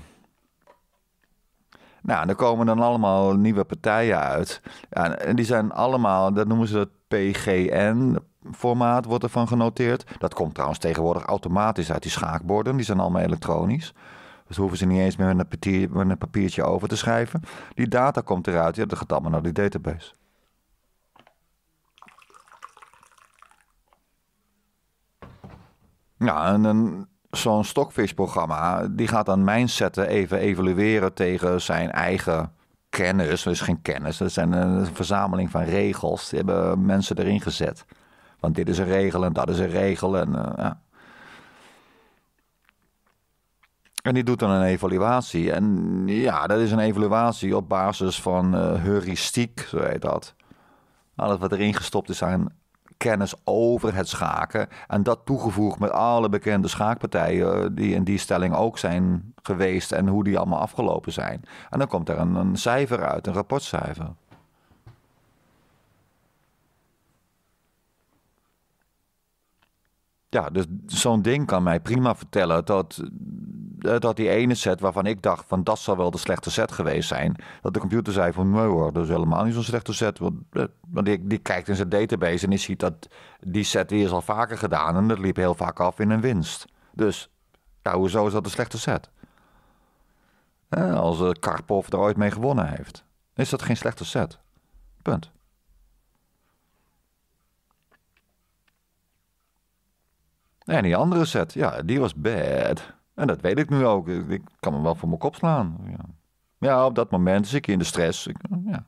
[SPEAKER 1] Nou, er komen dan allemaal nieuwe partijen uit. en die zijn allemaal, dat noemen ze het PGN-formaat, wordt ervan genoteerd. Dat komt trouwens tegenwoordig automatisch uit die schaakborden. Die zijn allemaal elektronisch. Dus hoeven ze niet eens meer met een, een papiertje over te schrijven. Die data komt eruit. Ja, dat gaat allemaal naar die database. Nou, en dan zo'n stokvisprogramma, die gaat dan mindsetten even evalueren tegen zijn eigen kennis. is dus geen kennis, dat zijn een verzameling van regels. Die hebben mensen erin gezet. Want dit is een regel en dat is een regel. En, eh, ja. en die doet dan een evaluatie. En ja, dat is een evaluatie op basis van eh, heuristiek, zo heet dat. Alles wat erin gestopt is aan kennis over het schaken. En dat toegevoegd met alle bekende schaakpartijen eh, die in die stelling ook zijn geweest en hoe die allemaal afgelopen zijn. En dan komt er een, een cijfer uit, een rapportcijfer. Ja, dus zo'n ding kan mij prima vertellen dat eh, dat die ene set waarvan ik dacht van dat zal wel de slechte set geweest zijn. Dat de computer zei van nee hoor, dat is helemaal niet zo'n slechte set. Want, eh, want die, die, kijkt in zijn database en die ziet dat die set die is al vaker gedaan. En dat liep heel vaak af in een winst. Dus nou hoezo is dat een slechte set? Als eh, Karpov er ooit mee gewonnen heeft, is dat geen slechte set. Punt. En die andere set, ja, die was bad. En dat weet ik nu ook. Ik kan me wel voor mijn kop slaan. Ja, ja op dat moment zit ik in de stress. Ik, ja.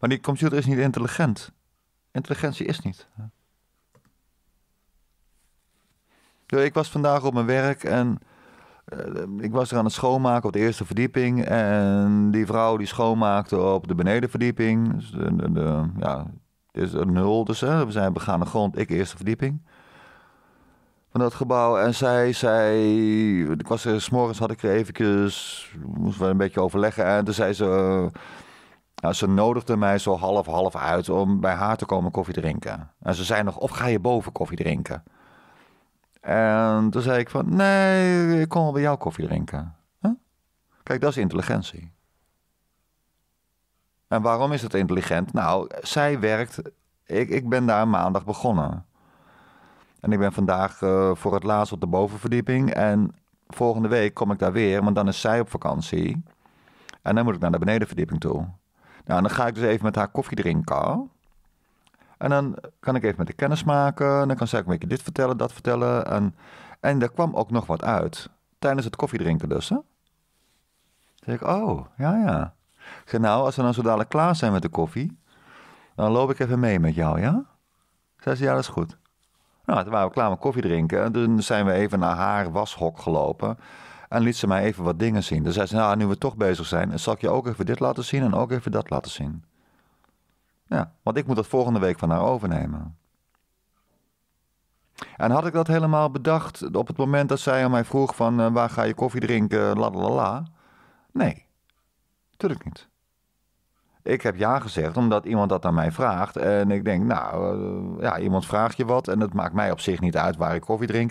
[SPEAKER 1] Maar die computer is niet intelligent. Intelligentie is niet. Ja, ik was vandaag op mijn werk en eh, ik was er aan het schoonmaken op de eerste verdieping. En die vrouw die schoonmaakte op de benedenverdieping. Dus de, de, ja, is een nul, dus we zijn begaande grond, ik eerste verdieping van dat gebouw. En zij zei, ik was er, s morgens had ik er eventjes, moesten we een beetje overleggen. En toen zei ze, eh, nou, ze nodigde mij zo half half uit om bij haar te komen koffie drinken. En ze zei nog, of ga je boven koffie drinken? En toen zei ik van, nee, ik kom wel bij jou koffie drinken. Kijk, dat is intelligentie. En waarom is dat intelligent? Nou, zij werkt, ik, ik ben daar maandag begonnen. En ik ben vandaag eh, voor het laatst op de bovenverdieping. En volgende week kom ik daar weer, want dan is zij op vakantie. En dan moet ik naar de benedenverdieping toe. Nou, en dan ga ik dus even met haar koffie drinken. En dan kan ik even met de kennis maken. En dan kan zij ook een beetje dit vertellen, dat vertellen. En, en er kwam ook nog wat uit. Tijdens het koffiedrinken dus. Hè? Dan zeg ik, oh, ja, ja. Ik zeg, nou, als we dan zo dadelijk klaar zijn met de koffie... dan loop ik even mee met jou, ja? Zij zei, ja, dat is goed. Nou, toen waren we klaar met koffie drinken. En toen zijn we even naar haar washok gelopen. En liet ze mij even wat dingen zien. Dus zei ze, nou, nu we toch bezig zijn, zal ik je ook even dit laten zien en ook even dat laten zien. Ja, want ik moet dat volgende week van haar overnemen. En had ik dat helemaal bedacht op het moment dat zij aan mij vroeg van, eh, waar ga je koffie drinken, la la la? Nee, natuurlijk niet. Ik heb ja gezegd omdat iemand dat aan mij vraagt. En ik denk, nou, eh, ja, iemand vraagt je wat. En het maakt mij op zich niet uit waar ik koffie drink.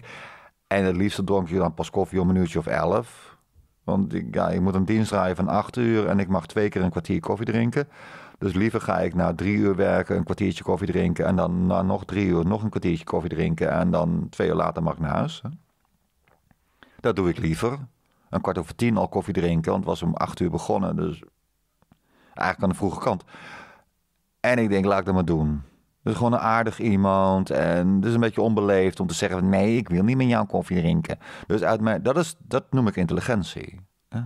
[SPEAKER 1] En het liefst dronk je dan pas koffie om een uurtje of elf. Want ik, ja, moet een dienst rijden van acht uur en ik mag twee keer een kwartier koffie drinken. Dus liever ga ik na drie uur werken, een kwartiertje koffie drinken. En dan na nog drie uur nog een kwartiertje koffie drinken. En dan twee uur later mag ik naar huis. Dat doe ik liever. Een kwart over tien al koffie drinken, want het was om acht uur begonnen. Dus Eigenlijk aan de vroege kant. En ik denk, laat ik dat maar doen. is gewoon een aardig iemand. En het is een beetje onbeleefd om te zeggen: nee, ik wil niet met jou koffie drinken. Dus uit mij, dat, is, dat noem ik intelligentie. Hè?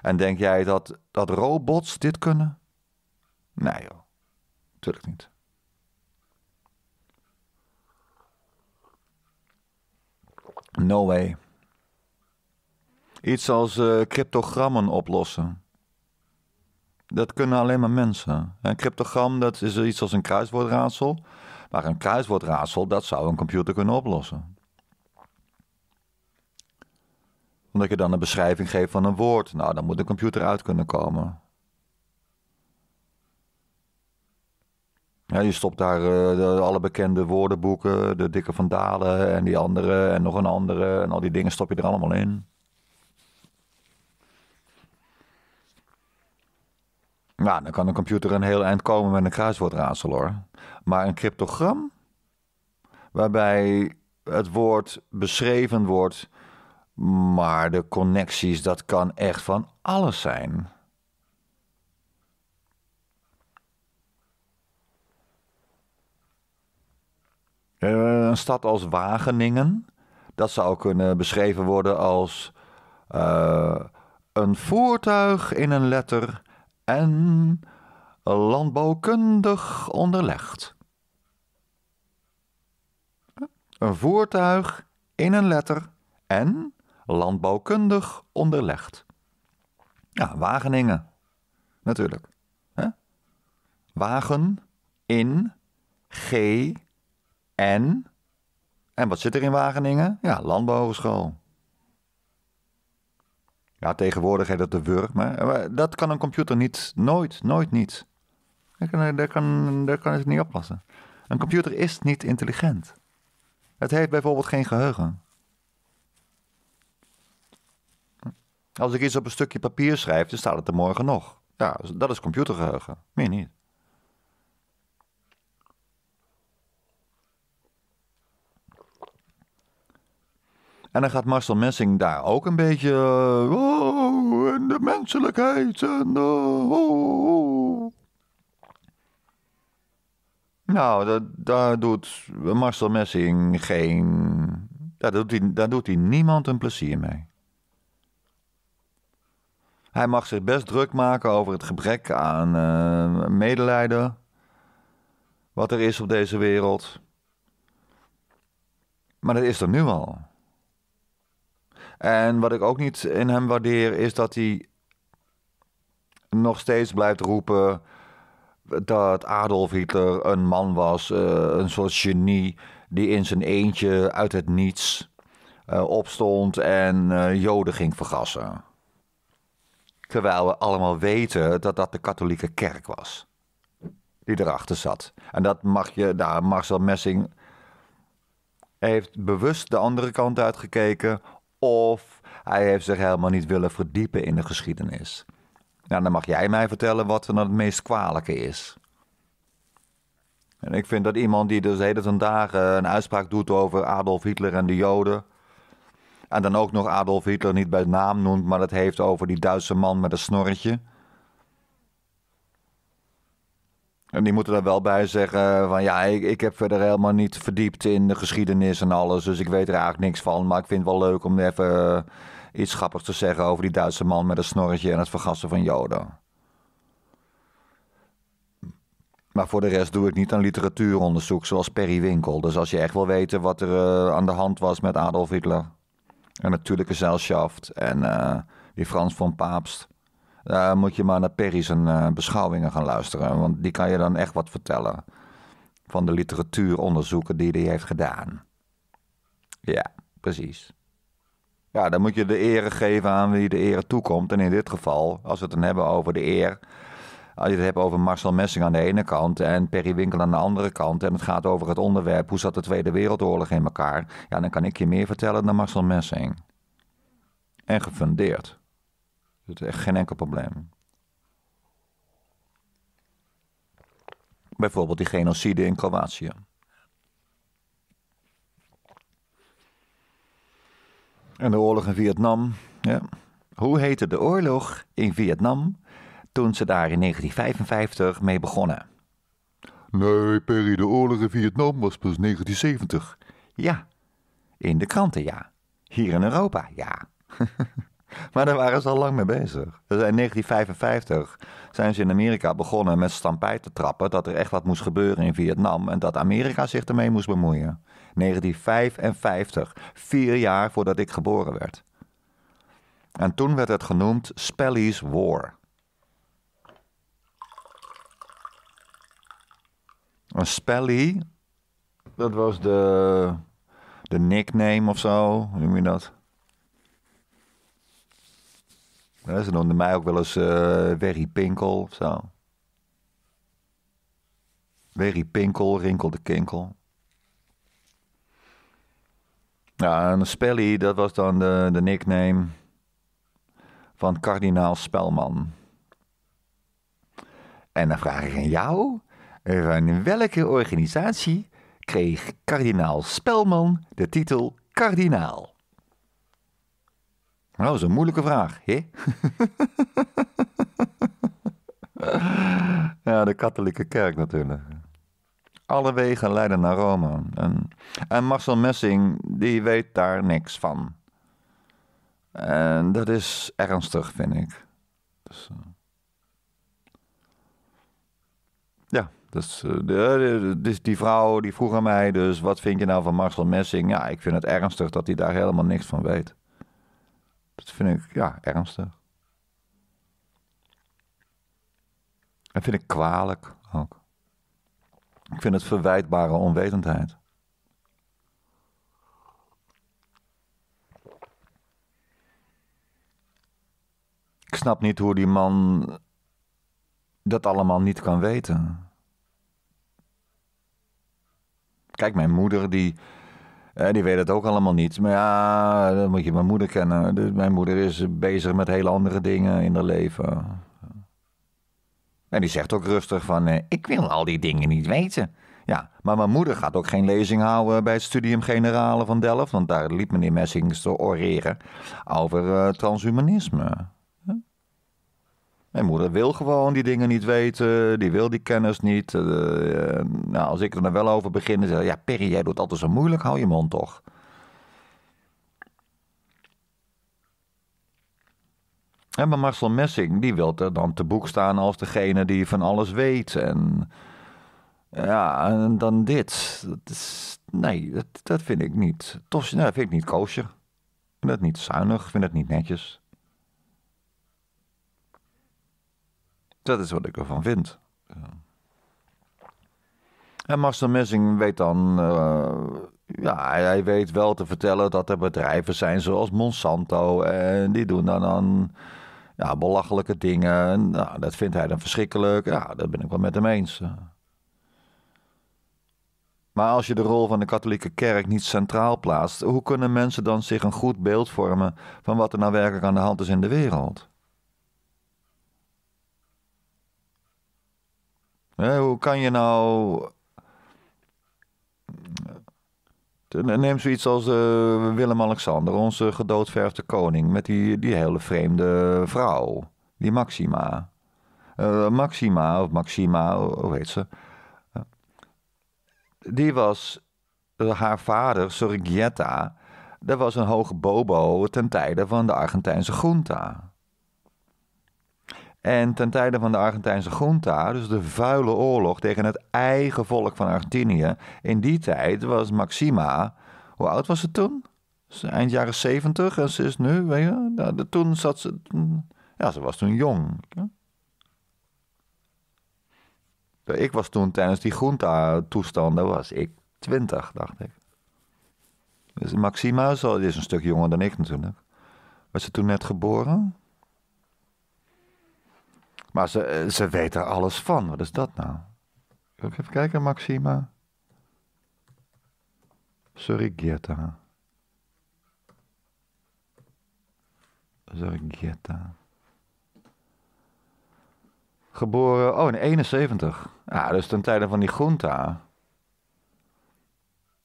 [SPEAKER 1] En denk jij dat, dat robots dit kunnen? Nee, joh. natuurlijk niet. No way. Iets als eh, cryptogrammen oplossen dat kunnen alleen maar mensen. Een cryptogram, dat is iets als een kruiswoordraadsel. Maar een kruiswoordraadsel, dat zou een computer kunnen oplossen. Omdat je dan een beschrijving geeft van een woord. Nou, dan moet een computer uit kunnen komen. Ja, je stopt daar eh, de, alle bekende woordenboeken, de Dikke van Dalen en die andere en nog een andere. En al die dingen stop je er allemaal in. Nou, dan kan een computer een heel eind komen met een kruiswoordraadsel hoor. Maar een cryptogram, waarbij het woord beschreven wordt, maar de connecties, dat kan echt van alles zijn. Eh, een stad als Wageningen, dat zou kunnen beschreven worden als eh, een voertuig in een letter en landbouwkundig onderlegd. Een voertuig in een letter en landbouwkundig onderlegd. Ja, Wageningen, natuurlijk. Hè? Wagen in G en. En wat zit er in Wageningen? Ja, landbouwschool. Ja, tegenwoordig heet dat de wurm. maar dat kan een computer niet, nooit, nooit niet. Daar kan, daar kan, kan het niet oppassen. Een computer is niet intelligent. Het heeft bijvoorbeeld geen geheugen. Als ik iets op een stukje papier schrijf, dan staat het er morgen nog. Ja, dat is computergeheugen, meer niet. En dan gaat Marcel Messing daar ook een beetje. Eh, oh, en de menselijkheid. En. Eh, oh, oh. Nou, dat, daar doet Marcel Messing geen. Daar doet, hij, daar doet hij niemand een plezier mee. Hij mag zich best druk maken over het gebrek aan uh, medelijden. wat er is op deze wereld. Maar dat is er nu al. En wat ik ook niet in hem waardeer, is dat hij nog steeds blijft roepen dat Adolf Hitler een man was, eh, een soort genie die in zijn eentje uit het niets eh, opstond en eh, Joden ging vergassen. Terwijl we allemaal weten dat dat de katholieke kerk was. Die erachter zat. En dat mag je, nou, Marcel Messing heeft bewust de andere kant uitgekeken of hij heeft zich helemaal niet willen verdiepen in de geschiedenis. Nou, dan mag jij mij vertellen wat dan het meest kwalijke is. En ik vind dat iemand die dus heden dagen een uitspraak doet over Adolf Hitler en de Joden. En dan ook nog Adolf Hitler niet bij naam noemt, maar dat heeft over die Duitse man met een snorretje. En die moeten daar wel bij zeggen van ja, ik, ik heb verder helemaal niet verdiept in de geschiedenis en alles. Dus ik weet er eigenlijk niks van. Maar ik vind het wel leuk om even iets grappigs te zeggen over die Duitse man met een snorretje en het vergassen van Joden. Maar voor de rest doe ik niet aan literatuuronderzoek zoals Perry Winkel. Dus als je echt wil weten wat er eh, aan de hand was met Adolf Hitler. En natuurlijke zeilschaft en uh, die Frans van Paapst uh, moet je maar naar Perry's en eh, beschouwingen gaan luisteren. Want die kan je dan echt wat vertellen van de literatuuronderzoeken die hij heeft gedaan. Ja, precies. Ja, dan moet je de ere geven aan wie de ere toekomt. En in dit geval, als we het dan hebben over de eer. Als je het hebt over Marcel Messing aan de ene kant en Perry Winkel aan de andere kant. En het gaat over het onderwerp hoe zat de Tweede Wereldoorlog in elkaar. Ja, dan kan ik je meer vertellen dan Marcel Messing. En gefundeerd. Dat is echt geen enkel probleem. Bijvoorbeeld die genocide in Kroatië. En de oorlog in Vietnam. Ja. Hoe heette de oorlog in Vietnam toen ze daar in 1955 mee begonnen? Nee, Perry, de oorlog in Vietnam was pas 1970. Ja, in de kranten, ja. Hier in Europa, ja. *laughs* Maar daar waren ze al lang mee bezig. Dus in 1955 zijn ze in Amerika begonnen met stampij te trappen dat er echt wat moest gebeuren in Vietnam en dat Amerika zich ermee moest bemoeien. 1955, vier jaar voordat ik geboren werd. En toen werd het genoemd Spelly's War. Een Spelly, dat was de, de nickname of zo, noem je dat? ze noemden mij ook wel eens uh, Pinkel of zo. Pinkel, Rinkel de Kinkel. Ja, en Spelly, dat was dan de, de nickname van kardinaal Spelman. En dan vraag ik aan jou, van welke organisatie kreeg kardinaal Spelman de titel kardinaal? Nou, dat is een moeilijke vraag, hè? *laughs* ja, de katholieke kerk natuurlijk. Alle wegen leiden naar Rome. En, en Marcel Messing, die weet daar niks van. En dat is ernstig, vind ik. Dus, eh, Ja, dus, eh, de, dus die vrouw die vroeg aan mij dus... wat vind je nou van Marcel Messing? Ja, ik vind het ernstig dat hij daar helemaal niks van weet dat vind ik ja, ernstig. En vind ik kwalijk ook. Ik vind het verwijtbare onwetendheid. Ik snap niet hoe die man dat allemaal niet kan weten. Kijk, mijn moeder die eh, die weet het ook allemaal niet. Maar ja, dan moet je mijn moeder kennen. Dus mijn moeder is bezig met hele andere dingen in haar leven. En die zegt ook rustig van, eh, ik wil al die dingen niet weten. Ja, maar mijn moeder gaat ook geen lezing houden bij het Studium Generale van Delft, want daar liep meneer Messing te oreren over eh, transhumanisme. Mijn moeder wil gewoon die dingen niet weten. Die wil die kennis niet. Eh, eh, nou, als ik er dan wel over begin, dan zeg ja Perry, jij doet altijd zo moeilijk. Hou je mond toch. En maar Marcel Messing, die wil er dan te boek staan als degene die van alles weet. En ja, en dan dit. Dat is, nee, dat, vind ik niet. Tof, nou, dat vind ik niet koosje. Ik vind dat niet zuinig, ik vind het niet netjes. Dat is wat ik ervan vind. En Master Messing weet dan. Eh, ja, hij weet wel te vertellen dat er bedrijven zijn zoals Monsanto. En die doen dan dan ja, belachelijke dingen. Nou, dat vindt hij dan verschrikkelijk. Ja, dat ben ik wel met hem eens. Maar als je de rol van de katholieke kerk niet centraal plaatst, hoe kunnen mensen dan zich een goed beeld vormen van wat er nou werkelijk aan de hand is in de wereld? hoe kan je nou. Eh, neem zoiets als eh, Willem-Alexander, onze gedoodverfde koning, met die, die hele vreemde vrouw, die Maxima. Eh, Maxima, of Maxima, hoe heet ze? die was haar vader, Sorghetta, dat was een hoge bobo ten tijde van de Argentijnse junta. En ten tijde van de Argentijnse junta, dus de vuile oorlog tegen het eigen volk van Argentinië, in die tijd was Maxima, hoe oud was ze toen? Eind jaren zeventig en ze is nu, weet je, toen zat ze, ja, ze was toen jong. Ik was toen tijdens die junta-toestanden, was ik twintig, dacht ik. Dus Maxima is een stuk jonger dan ik natuurlijk. Was ze toen net geboren? Maar ze, eh, ze weet er alles van. Wat is dat nou? Even kijken, Maxima. Surigeta. Geta. Geboren, oh, in 71. Ja, dus ten tijde van die groente.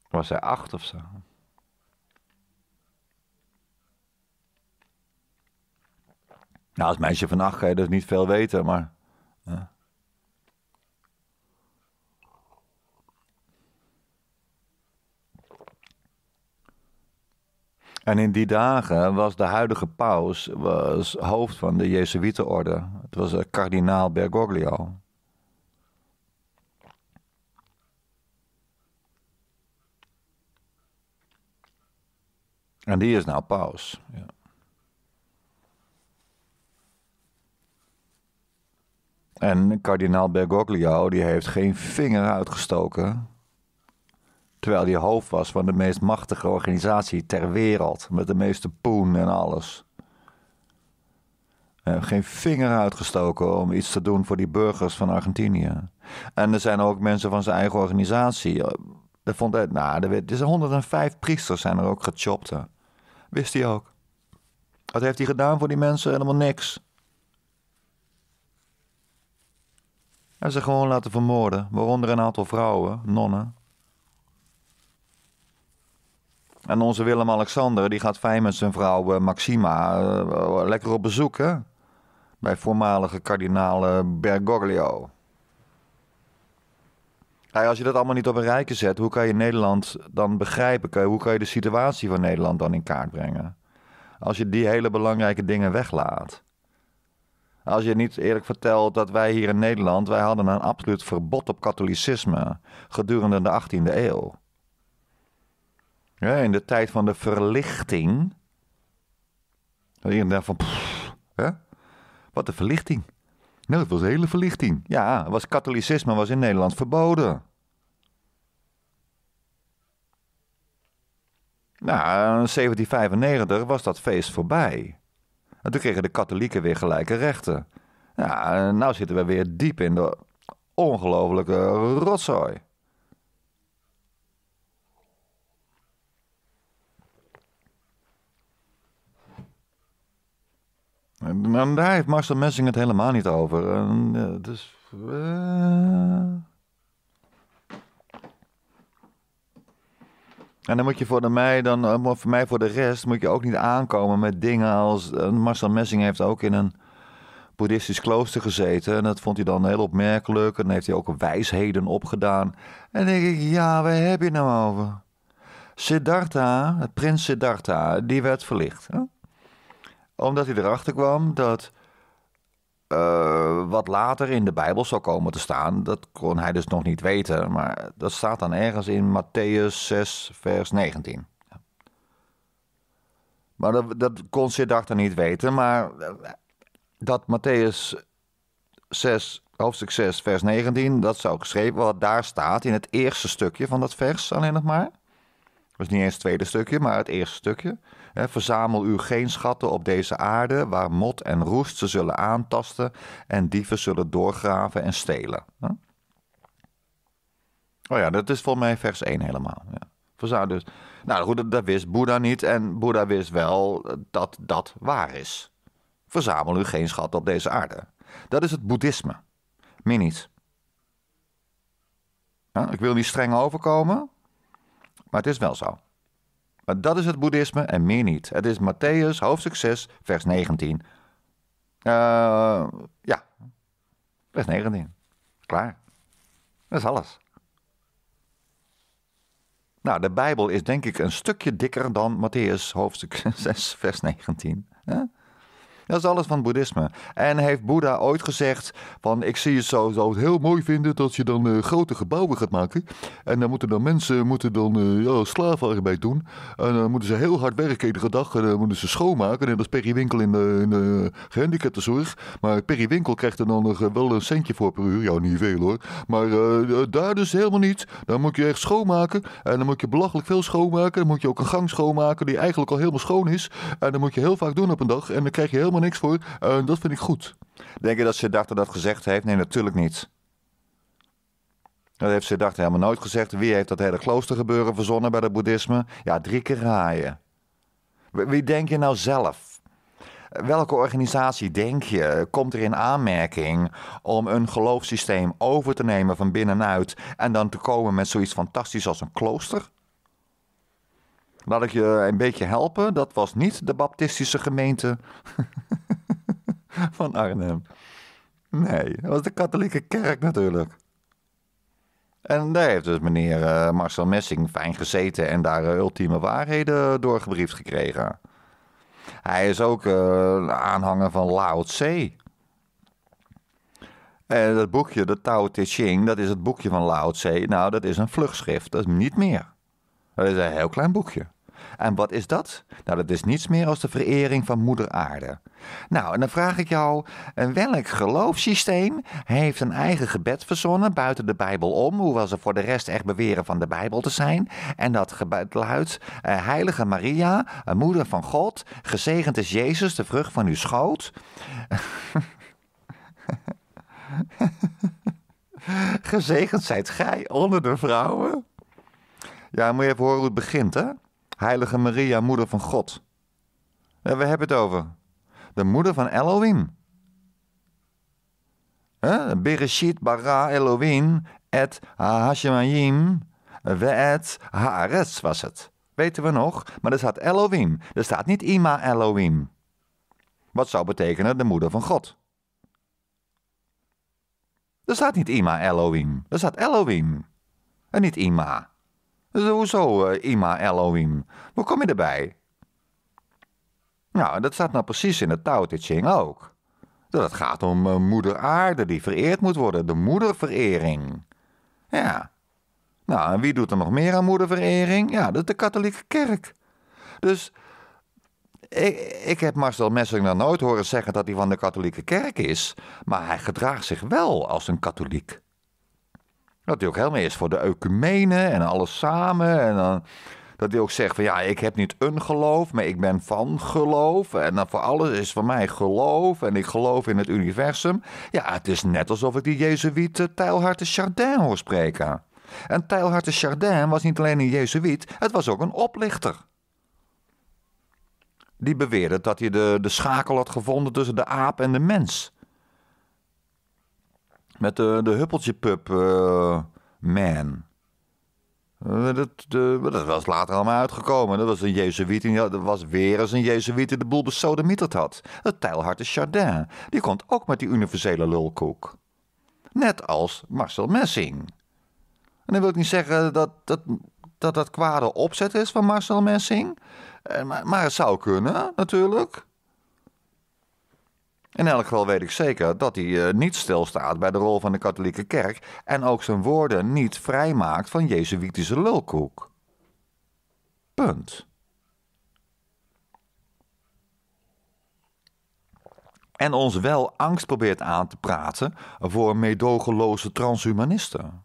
[SPEAKER 1] was hij acht of zo. Nou, als meisje van acht ga je dus niet veel weten, maar... En in die dagen was de huidige paus was hoofd van de Jezuïetenorde. Het was eh, kardinaal Bergoglio. En die is nou paus. Ja. En kardinaal Bergoglio die heeft geen vinger uitgestoken. Terwijl hij hoofd was van de meest machtige organisatie ter wereld. Met de meeste poen en alles. Hij heeft geen vinger uitgestoken om iets te doen voor die burgers van Argentinië. En er zijn ook mensen van zijn eigen organisatie. Eh, dat vond hij, nou, er zijn 105 priesters zijn er ook gechopt. Wist hij ook. Wat heeft hij gedaan voor die mensen? Helemaal niks. en ze gewoon laten vermoorden, waaronder een aantal vrouwen, nonnen. En onze Willem-Alexander die gaat fijn met zijn vrouw eh, Maxima eh, eh, lekker op bezoek, hè? Bij voormalige kardinaal Bergoglio. als je dat allemaal niet op een rijke zet, hoe kan je Nederland dan begrijpen? Hoe kan je de situatie van Nederland dan in kaart brengen? Als je die hele belangrijke dingen weglaat. Als je niet eerlijk vertelt dat wij hier in Nederland, wij hadden een absoluut verbod op katholicisme gedurende de 18e eeuw. Ja, in de tijd van de verlichting. iedereen dacht van, pff, hè? wat een verlichting. Nou, dat was een hele verlichting. Ja, was katholicisme was in Nederland verboden. Nou, in 1795 was dat feest voorbij. En toen kregen de katholieken weer gelijke rechten. Ja, nou zitten we weer diep in de ongelofelijke rotzooi. En daar heeft Marcel Messing het helemaal niet over. En, dus... En nou, dan moet je voor, de mij, dan, eh, voor mij voor de rest moet je ook niet aankomen met dingen als... Eh, Marcel Messing heeft ook in een boeddhistisch klooster gezeten. En dat vond hij dan heel opmerkelijk. En heeft hij ook wijsheden opgedaan. En dan denk ik, ja, waar heb je nou over? Siddhartha, het prins Siddhartha, die werd verlicht. Omdat hij erachter kwam dat eh, wat later in de Bijbel zou komen te staan, dat kon hij dus nog niet weten. Maar dat staat dan ergens in Matthäus 6, vers 19. Maar dat, dat kon Siddhartha niet weten. Maar eh, dat Matthäus 6, hoofdstuk 6, vers 19, dat zou geschreven wat daar staat in het eerste stukje van dat vers alleen nog maar was niet eens het tweede stukje, maar het eerste stukje. verzamel u geen schatten op deze aarde, waar mot en roest ze zullen aantasten en dieven zullen doorgraven en stelen. He? Oh ja, dat is volgens mij vers 1 helemaal. Ja. Verzamel dus. Nou goed, dat, wist Boeddha niet en Boeddha wist wel dat dat waar is. Verzamel u geen schatten op deze aarde. Dat is het boeddhisme. Meer niet. Nou, ik wil niet streng overkomen, maar het is wel zo. Maar dat is het boeddhisme en meer niet. Het is Matthäus, hoofdstuk 6, vers 19. Uh, eh, ja, vers 19. Klaar. Dat is alles. Nou, de Bijbel is denk ik een stukje dikker dan Matthäus, hoofdstuk 6, *laughs* vers 19. Huh? Dat is alles van boeddhisme. En heeft Boeddha ooit gezegd van ik zie je zo, het heel mooi vinden dat je dan eh, grote gebouwen gaat maken. En dan moeten dan mensen moeten dan, eh, ja, slavenarbeid doen. En dan moeten ze heel hard werken iedere dag. En dan moeten ze schoonmaken. En dat is Perry Winkel in de, in de gehandicaptenzorg. Maar Perry Winkel krijgt er dan eh, wel een centje voor per uur. Ja, niet veel hoor. Maar daar dus helemaal niet. Dan moet je echt schoonmaken. En dan moet je belachelijk veel schoonmaken. Dan moet je ook een gang schoonmaken die eigenlijk al helemaal schoon is. En dan moet je heel vaak doen op een dag. En dan krijg je helemaal niks voor. Eh, dat vind ik goed. Denk je dat Siddhartha dat gezegd heeft? Nee, natuurlijk niet. Dat heeft Siddhartha helemaal nooit gezegd. Wie heeft dat hele kloostergebeuren verzonnen bij het boeddhisme? Ja, drie keer raaien. Wie denk je nou zelf? Welke organisatie denk je komt er in aanmerking om een geloofssysteem over te nemen van binnenuit en dan te komen met zoiets fantastisch als een klooster? Laat ik je een beetje helpen. Dat was niet de baptistische gemeente *laughs* van Arnhem. Nee, dat was de katholieke kerk natuurlijk. En daar heeft dus meneer eh, Marcel Messing fijn gezeten en daar eh, ultieme waarheden doorgebriefd gekregen. Hij is ook eh, aanhanger van Lao Tse. En dat boekje, de Tao Te Ching, dat is het boekje van Lao Tse. Nou, dat is een vlugschrift, dat is niet meer. Dat is een heel klein boekje. En wat is dat? Nou, dat is niets meer als de verering van Moeder Aarde. Nou, en dan vraag ik jou: eh, welk geloofssysteem heeft een eigen gebed verzonnen buiten de Bijbel om, hoewel ze voor de rest echt beweren van de Bijbel te zijn? En dat gebed luidt: eh, Heilige Maria, eh, Moeder van God, gezegend is Jezus, de vrucht van uw schoot. *laughs* gezegend zijt gij onder de vrouwen. Ja, moet je even horen hoe het begint, hè? Heilige Maria, moeder van God. Eh, we hebben het over. De moeder van Elohim. Eh, Bereshit bara Elohim et Hashemayim eh, et Haaretz was het. Weten we nog? Maar er staat Elohim. Er staat niet Ima Elohim. Wat zou betekenen de moeder van God? Er staat niet Ima Elohim. Er staat Elohim. En niet Ima. Hoezo eh, Ima Elohim? Hoe kom je erbij? Nou, dat staat nou precies in het Tao Te Ching ook. Dat het gaat om eh, moeder aarde die vereerd moet worden, de moederverering. Ja. Nou, en wie doet er nog meer aan moederverering? Ja, dat is de katholieke kerk. Dus ik, ik heb Marcel Messing dan nooit horen zeggen dat hij van de katholieke kerk is, maar hij gedraagt zich wel als een katholiek. Dat hij ook helemaal is voor de ecumenen en alles samen. En dan, dat hij ook zegt van ja, ik heb niet een geloof, maar ik ben van geloof. En dan voor alles is voor mij geloof en ik geloof in het universum. Ja, het is net alsof ik die Jezuïet Teilhard de Chardin hoor spreken. En Teilhard de Chardin was niet alleen een Jezuïet, het was ook een oplichter. Die beweerde dat hij de, de schakel had gevonden tussen de aap en de mens. Met de, de Huppeltje Pub eh, Man. Eh, dat, dat, was later allemaal uitgekomen. Dat was een Jezuïet. Dat was weer eens een Jezuïet die de boel besodemieterd had. het teilharde Chardin. Die komt ook met die universele lulkoek. Net als Marcel Messing. En dan wil ik niet zeggen dat dat, dat, dat kwade opzet is van Marcel Messing. Eh, maar, maar het zou kunnen, natuurlijk. In elk geval weet ik zeker dat hij eh, niet stilstaat bij de rol van de katholieke kerk en ook zijn woorden niet vrijmaakt van jezuïtische lulkoek. Punt. En ons wel angst probeert aan te praten voor medogeloze transhumanisten.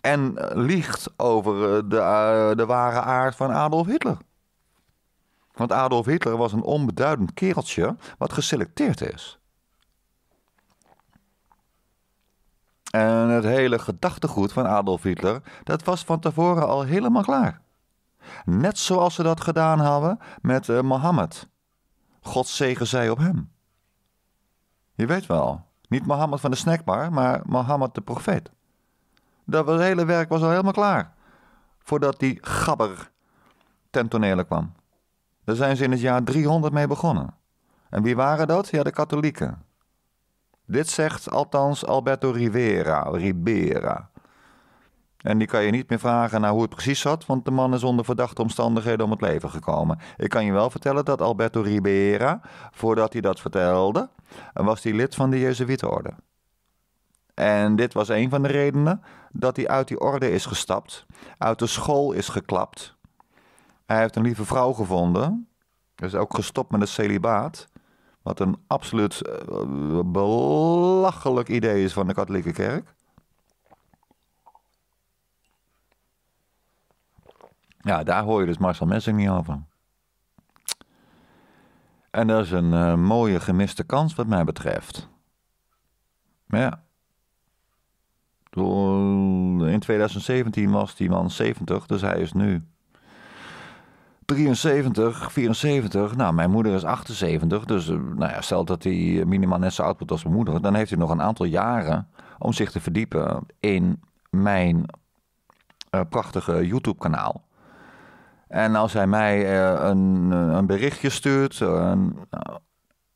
[SPEAKER 1] En eh, liegt over eh, de, de ware aard van Adolf Hitler. Want Adolf Hitler was een onbeduidend kereltje wat geselecteerd is. En het hele gedachtegoed van Adolf Hitler, dat was van tevoren al helemaal klaar. Net zoals ze dat gedaan hadden met eh, Mohammed. God zegen zij op hem. Je weet wel, niet Mohammed van de snackbar, maar Mohammed de profeet. Dat het hele werk was al helemaal klaar. Voordat die gabber ten tonele kwam. Daar zijn ze in het jaar 300 mee begonnen. En wie waren dat? Ja, de katholieken. Dit zegt althans Alberto Rivera, Ribera. En die kan je niet meer vragen naar hoe het precies zat, want de man is onder verdachte omstandigheden om het leven gekomen. Ik kan je wel vertellen dat Alberto Ribera, voordat hij dat vertelde, was hij lid van de Jezuïetenorde. En dit was een van de redenen dat hij uit die orde is gestapt, uit de school is geklapt hij heeft een lieve vrouw gevonden. Hij is ook gestopt met het celibaat. Wat een absoluut eh, belachelijk idee is van de katholieke kerk. Ja, daar hoor je dus Marcel Messing niet over. En dat is een eh, mooie gemiste kans wat mij betreft. Maar ja. In 2017 was die man 70, dus hij is nu 73, 74. Nou, mijn moeder is 78. Dus eh, nou ja, stel dat hij minimaal net zo oud wordt als mijn moeder. Dan heeft hij nog een aantal jaren om zich te verdiepen in mijn eh, prachtige YouTube-kanaal. En als hij mij eh, een, een, berichtje stuurt.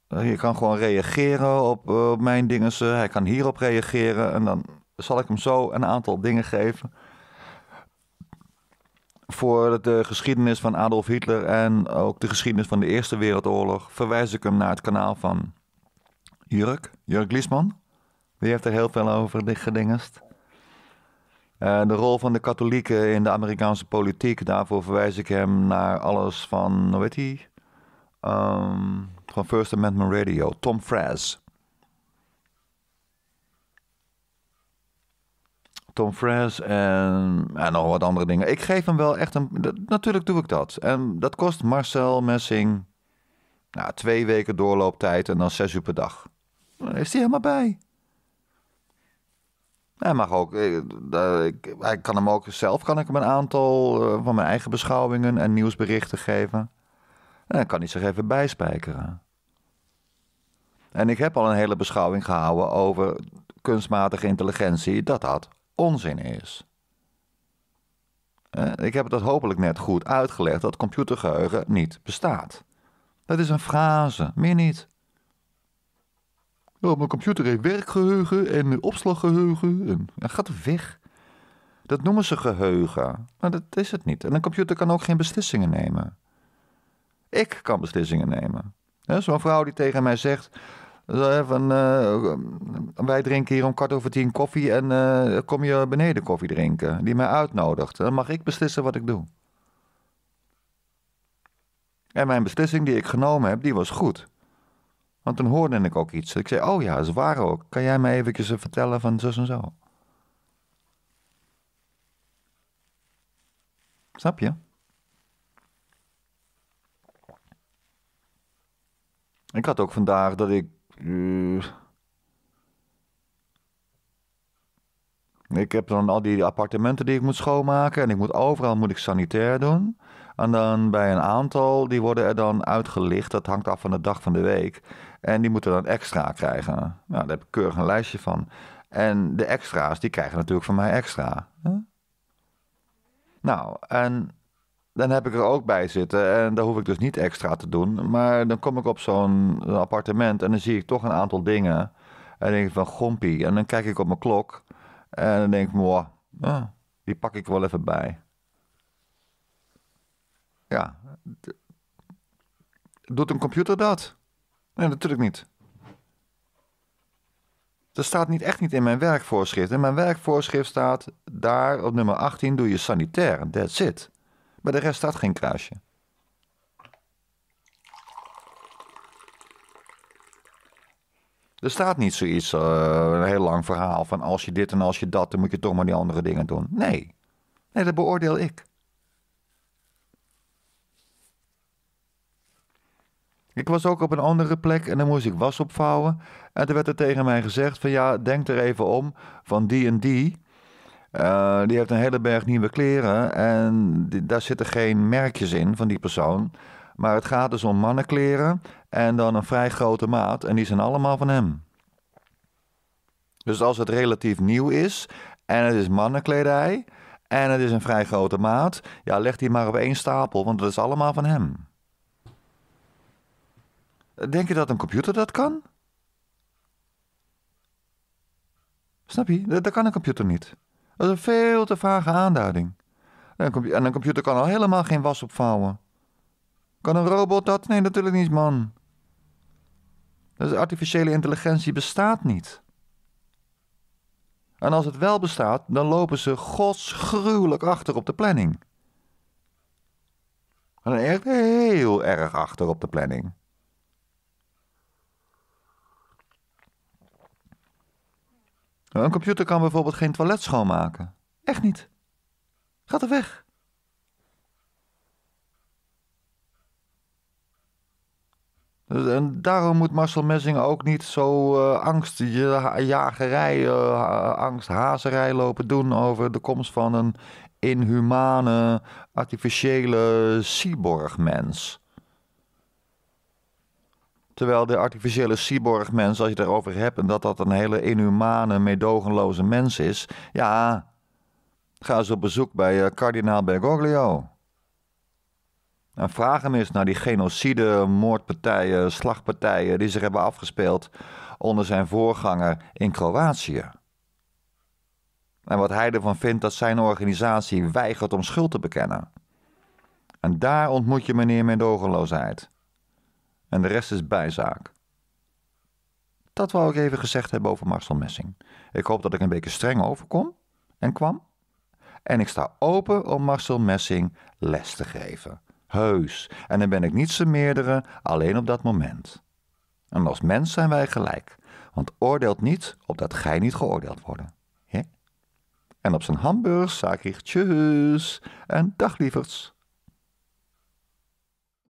[SPEAKER 1] je kan gewoon reageren op, op mijn dingen. Hij kan hierop reageren. En dan zal ik hem zo een aantal dingen geven voor de geschiedenis van Adolf Hitler en ook de geschiedenis van de Eerste Wereldoorlog verwijs ik hem naar het kanaal van Jurk, Jurk Liesman. Die heeft er heel veel over gedingest. Eh, de rol van de katholieken in de Amerikaanse politiek, daarvoor verwijs ik hem naar alles van, hoe weet hij? Ehm, van First Amendment Radio, Tom Fraz. Tom Fresh en, nog wat andere dingen. Ik geef hem wel echt een... Natuurlijk doe ik dat. En dat kost Marcel Messing nou, twee weken doorlooptijd en dan zes uur per dag. Dan is hij helemaal bij. Hij mag ook, eh, Ik kan hem ook zelf, kan ik hem een aantal eh, van mijn eigen beschouwingen en nieuwsberichten geven. En dan kan hij zich even bijspijkeren. En ik heb al een hele beschouwing gehouden over kunstmatige intelligentie, dat had onzin is. Eh, ik heb dat hopelijk net goed uitgelegd dat computergeheugen niet bestaat. Dat is een frase, meer niet. Oh, mijn computer heeft werkgeheugen en opslaggeheugen. En, gaat weg. Dat noemen ze geheugen, maar dat is het niet. En een computer kan ook geen beslissingen nemen. Ik kan beslissingen nemen. Zo'n vrouw die tegen mij zegt: eh, van, eh, wij drinken hier om kwart over tien koffie en eh, kom je beneden koffie drinken. Die mij uitnodigt. Dan mag ik beslissen wat ik doe. En mijn beslissing die ik genomen heb, die was goed. Want toen hoorde ik ook iets. Ik zei, oh ja, is waar ook. Kan jij mij eventjes vertellen van zo en zo? Snap je? Ik had ook vandaag dat ik ik heb dan al die appartementen die ik moet schoonmaken. En ik moet overal moet ik sanitair doen. En dan bij een aantal, die worden er dan uitgelicht. Dat hangt af van de dag van de week. En die moeten dan extra krijgen. Nou, daar heb ik keurig een lijstje van. En de extra's, die krijgen natuurlijk van mij extra. Nou, en dan heb ik er ook bij zitten. En daar hoef ik dus niet extra te doen. Maar dan kom ik op zo'n appartement en dan zie ik toch een aantal dingen. En denk ik van gompie. En dan kijk ik op mijn klok. En dan denk ik, wow, die pak ik wel even bij. Ja. Doet een computer dat? Nee, natuurlijk niet. Dat staat niet, echt niet in mijn werkvoorschrift. In mijn werkvoorschrift staat daar op nummer 18 doe je sanitair. That's it. Maar de rest staat geen kruisje. Er staat niet zoiets, eh, een heel lang verhaal van als je dit en als je dat, dan moet je toch maar die andere dingen doen. Nee, nee dat beoordeel ik. Ik was ook op een andere plek en dan moest ik was opvouwen. En er werd er tegen mij gezegd van ja, denk er even om, van die en die eh, die heeft een hele berg nieuwe kleren en daar zitten geen merkjes in van die persoon. Maar het gaat dus om mannenkleren en dan een vrij grote maat en die zijn allemaal van hem. Dus als het relatief nieuw is en het is mannenkledij en het is een vrij grote maat, ja, leg die maar op één stapel, want dat is allemaal van hem. Denk je dat een computer dat kan? Snap je? dat kan een computer niet. Dat is een veel te vage aanduiding. En een computer kan al helemaal geen was opvouwen. Kan een robot dat? Nee, natuurlijk niet, man. Dus artificiële intelligentie bestaat niet. En als het wel bestaat, dan lopen ze godsgruwelijk achter op de planning. En echt heel erg achter op de planning. Een computer kan bijvoorbeeld geen toilet schoonmaken. Echt niet. Gaat er weg. Dus, en daarom moet Marcel Messing ook niet zo uh, eh, angstjagerij, eh, angsthazerij lopen doen over de komst van een inhumane, artificiële cyborgmens. Terwijl de artificiële cyborgmens, als je het erover hebt en dat dat een hele inhumane, meedogenloze mens is, ja, ga eens op bezoek bij eh, kardinaal Bergoglio. En vraag hem eens naar die genocide, moordpartijen, slagpartijen die zich hebben afgespeeld onder zijn voorganger in Kroatië. En wat hij ervan vindt dat zijn organisatie weigert om schuld te bekennen. En daar ontmoet je meneer Mendogenloosheid en de rest is bijzaak. Dat wou ik even gezegd hebben over Marcel Messing. Ik hoop dat ik een beetje streng overkom en kwam. En ik sta open om Marcel Messing les te geven. Heus. En dan ben ik niet zijn meerdere, alleen op dat moment. En als mens zijn wij gelijk. Want oordeelt niet, opdat gij niet geoordeeld worden. En op zijn hamburgers zaak ik tjus en dag lieverds.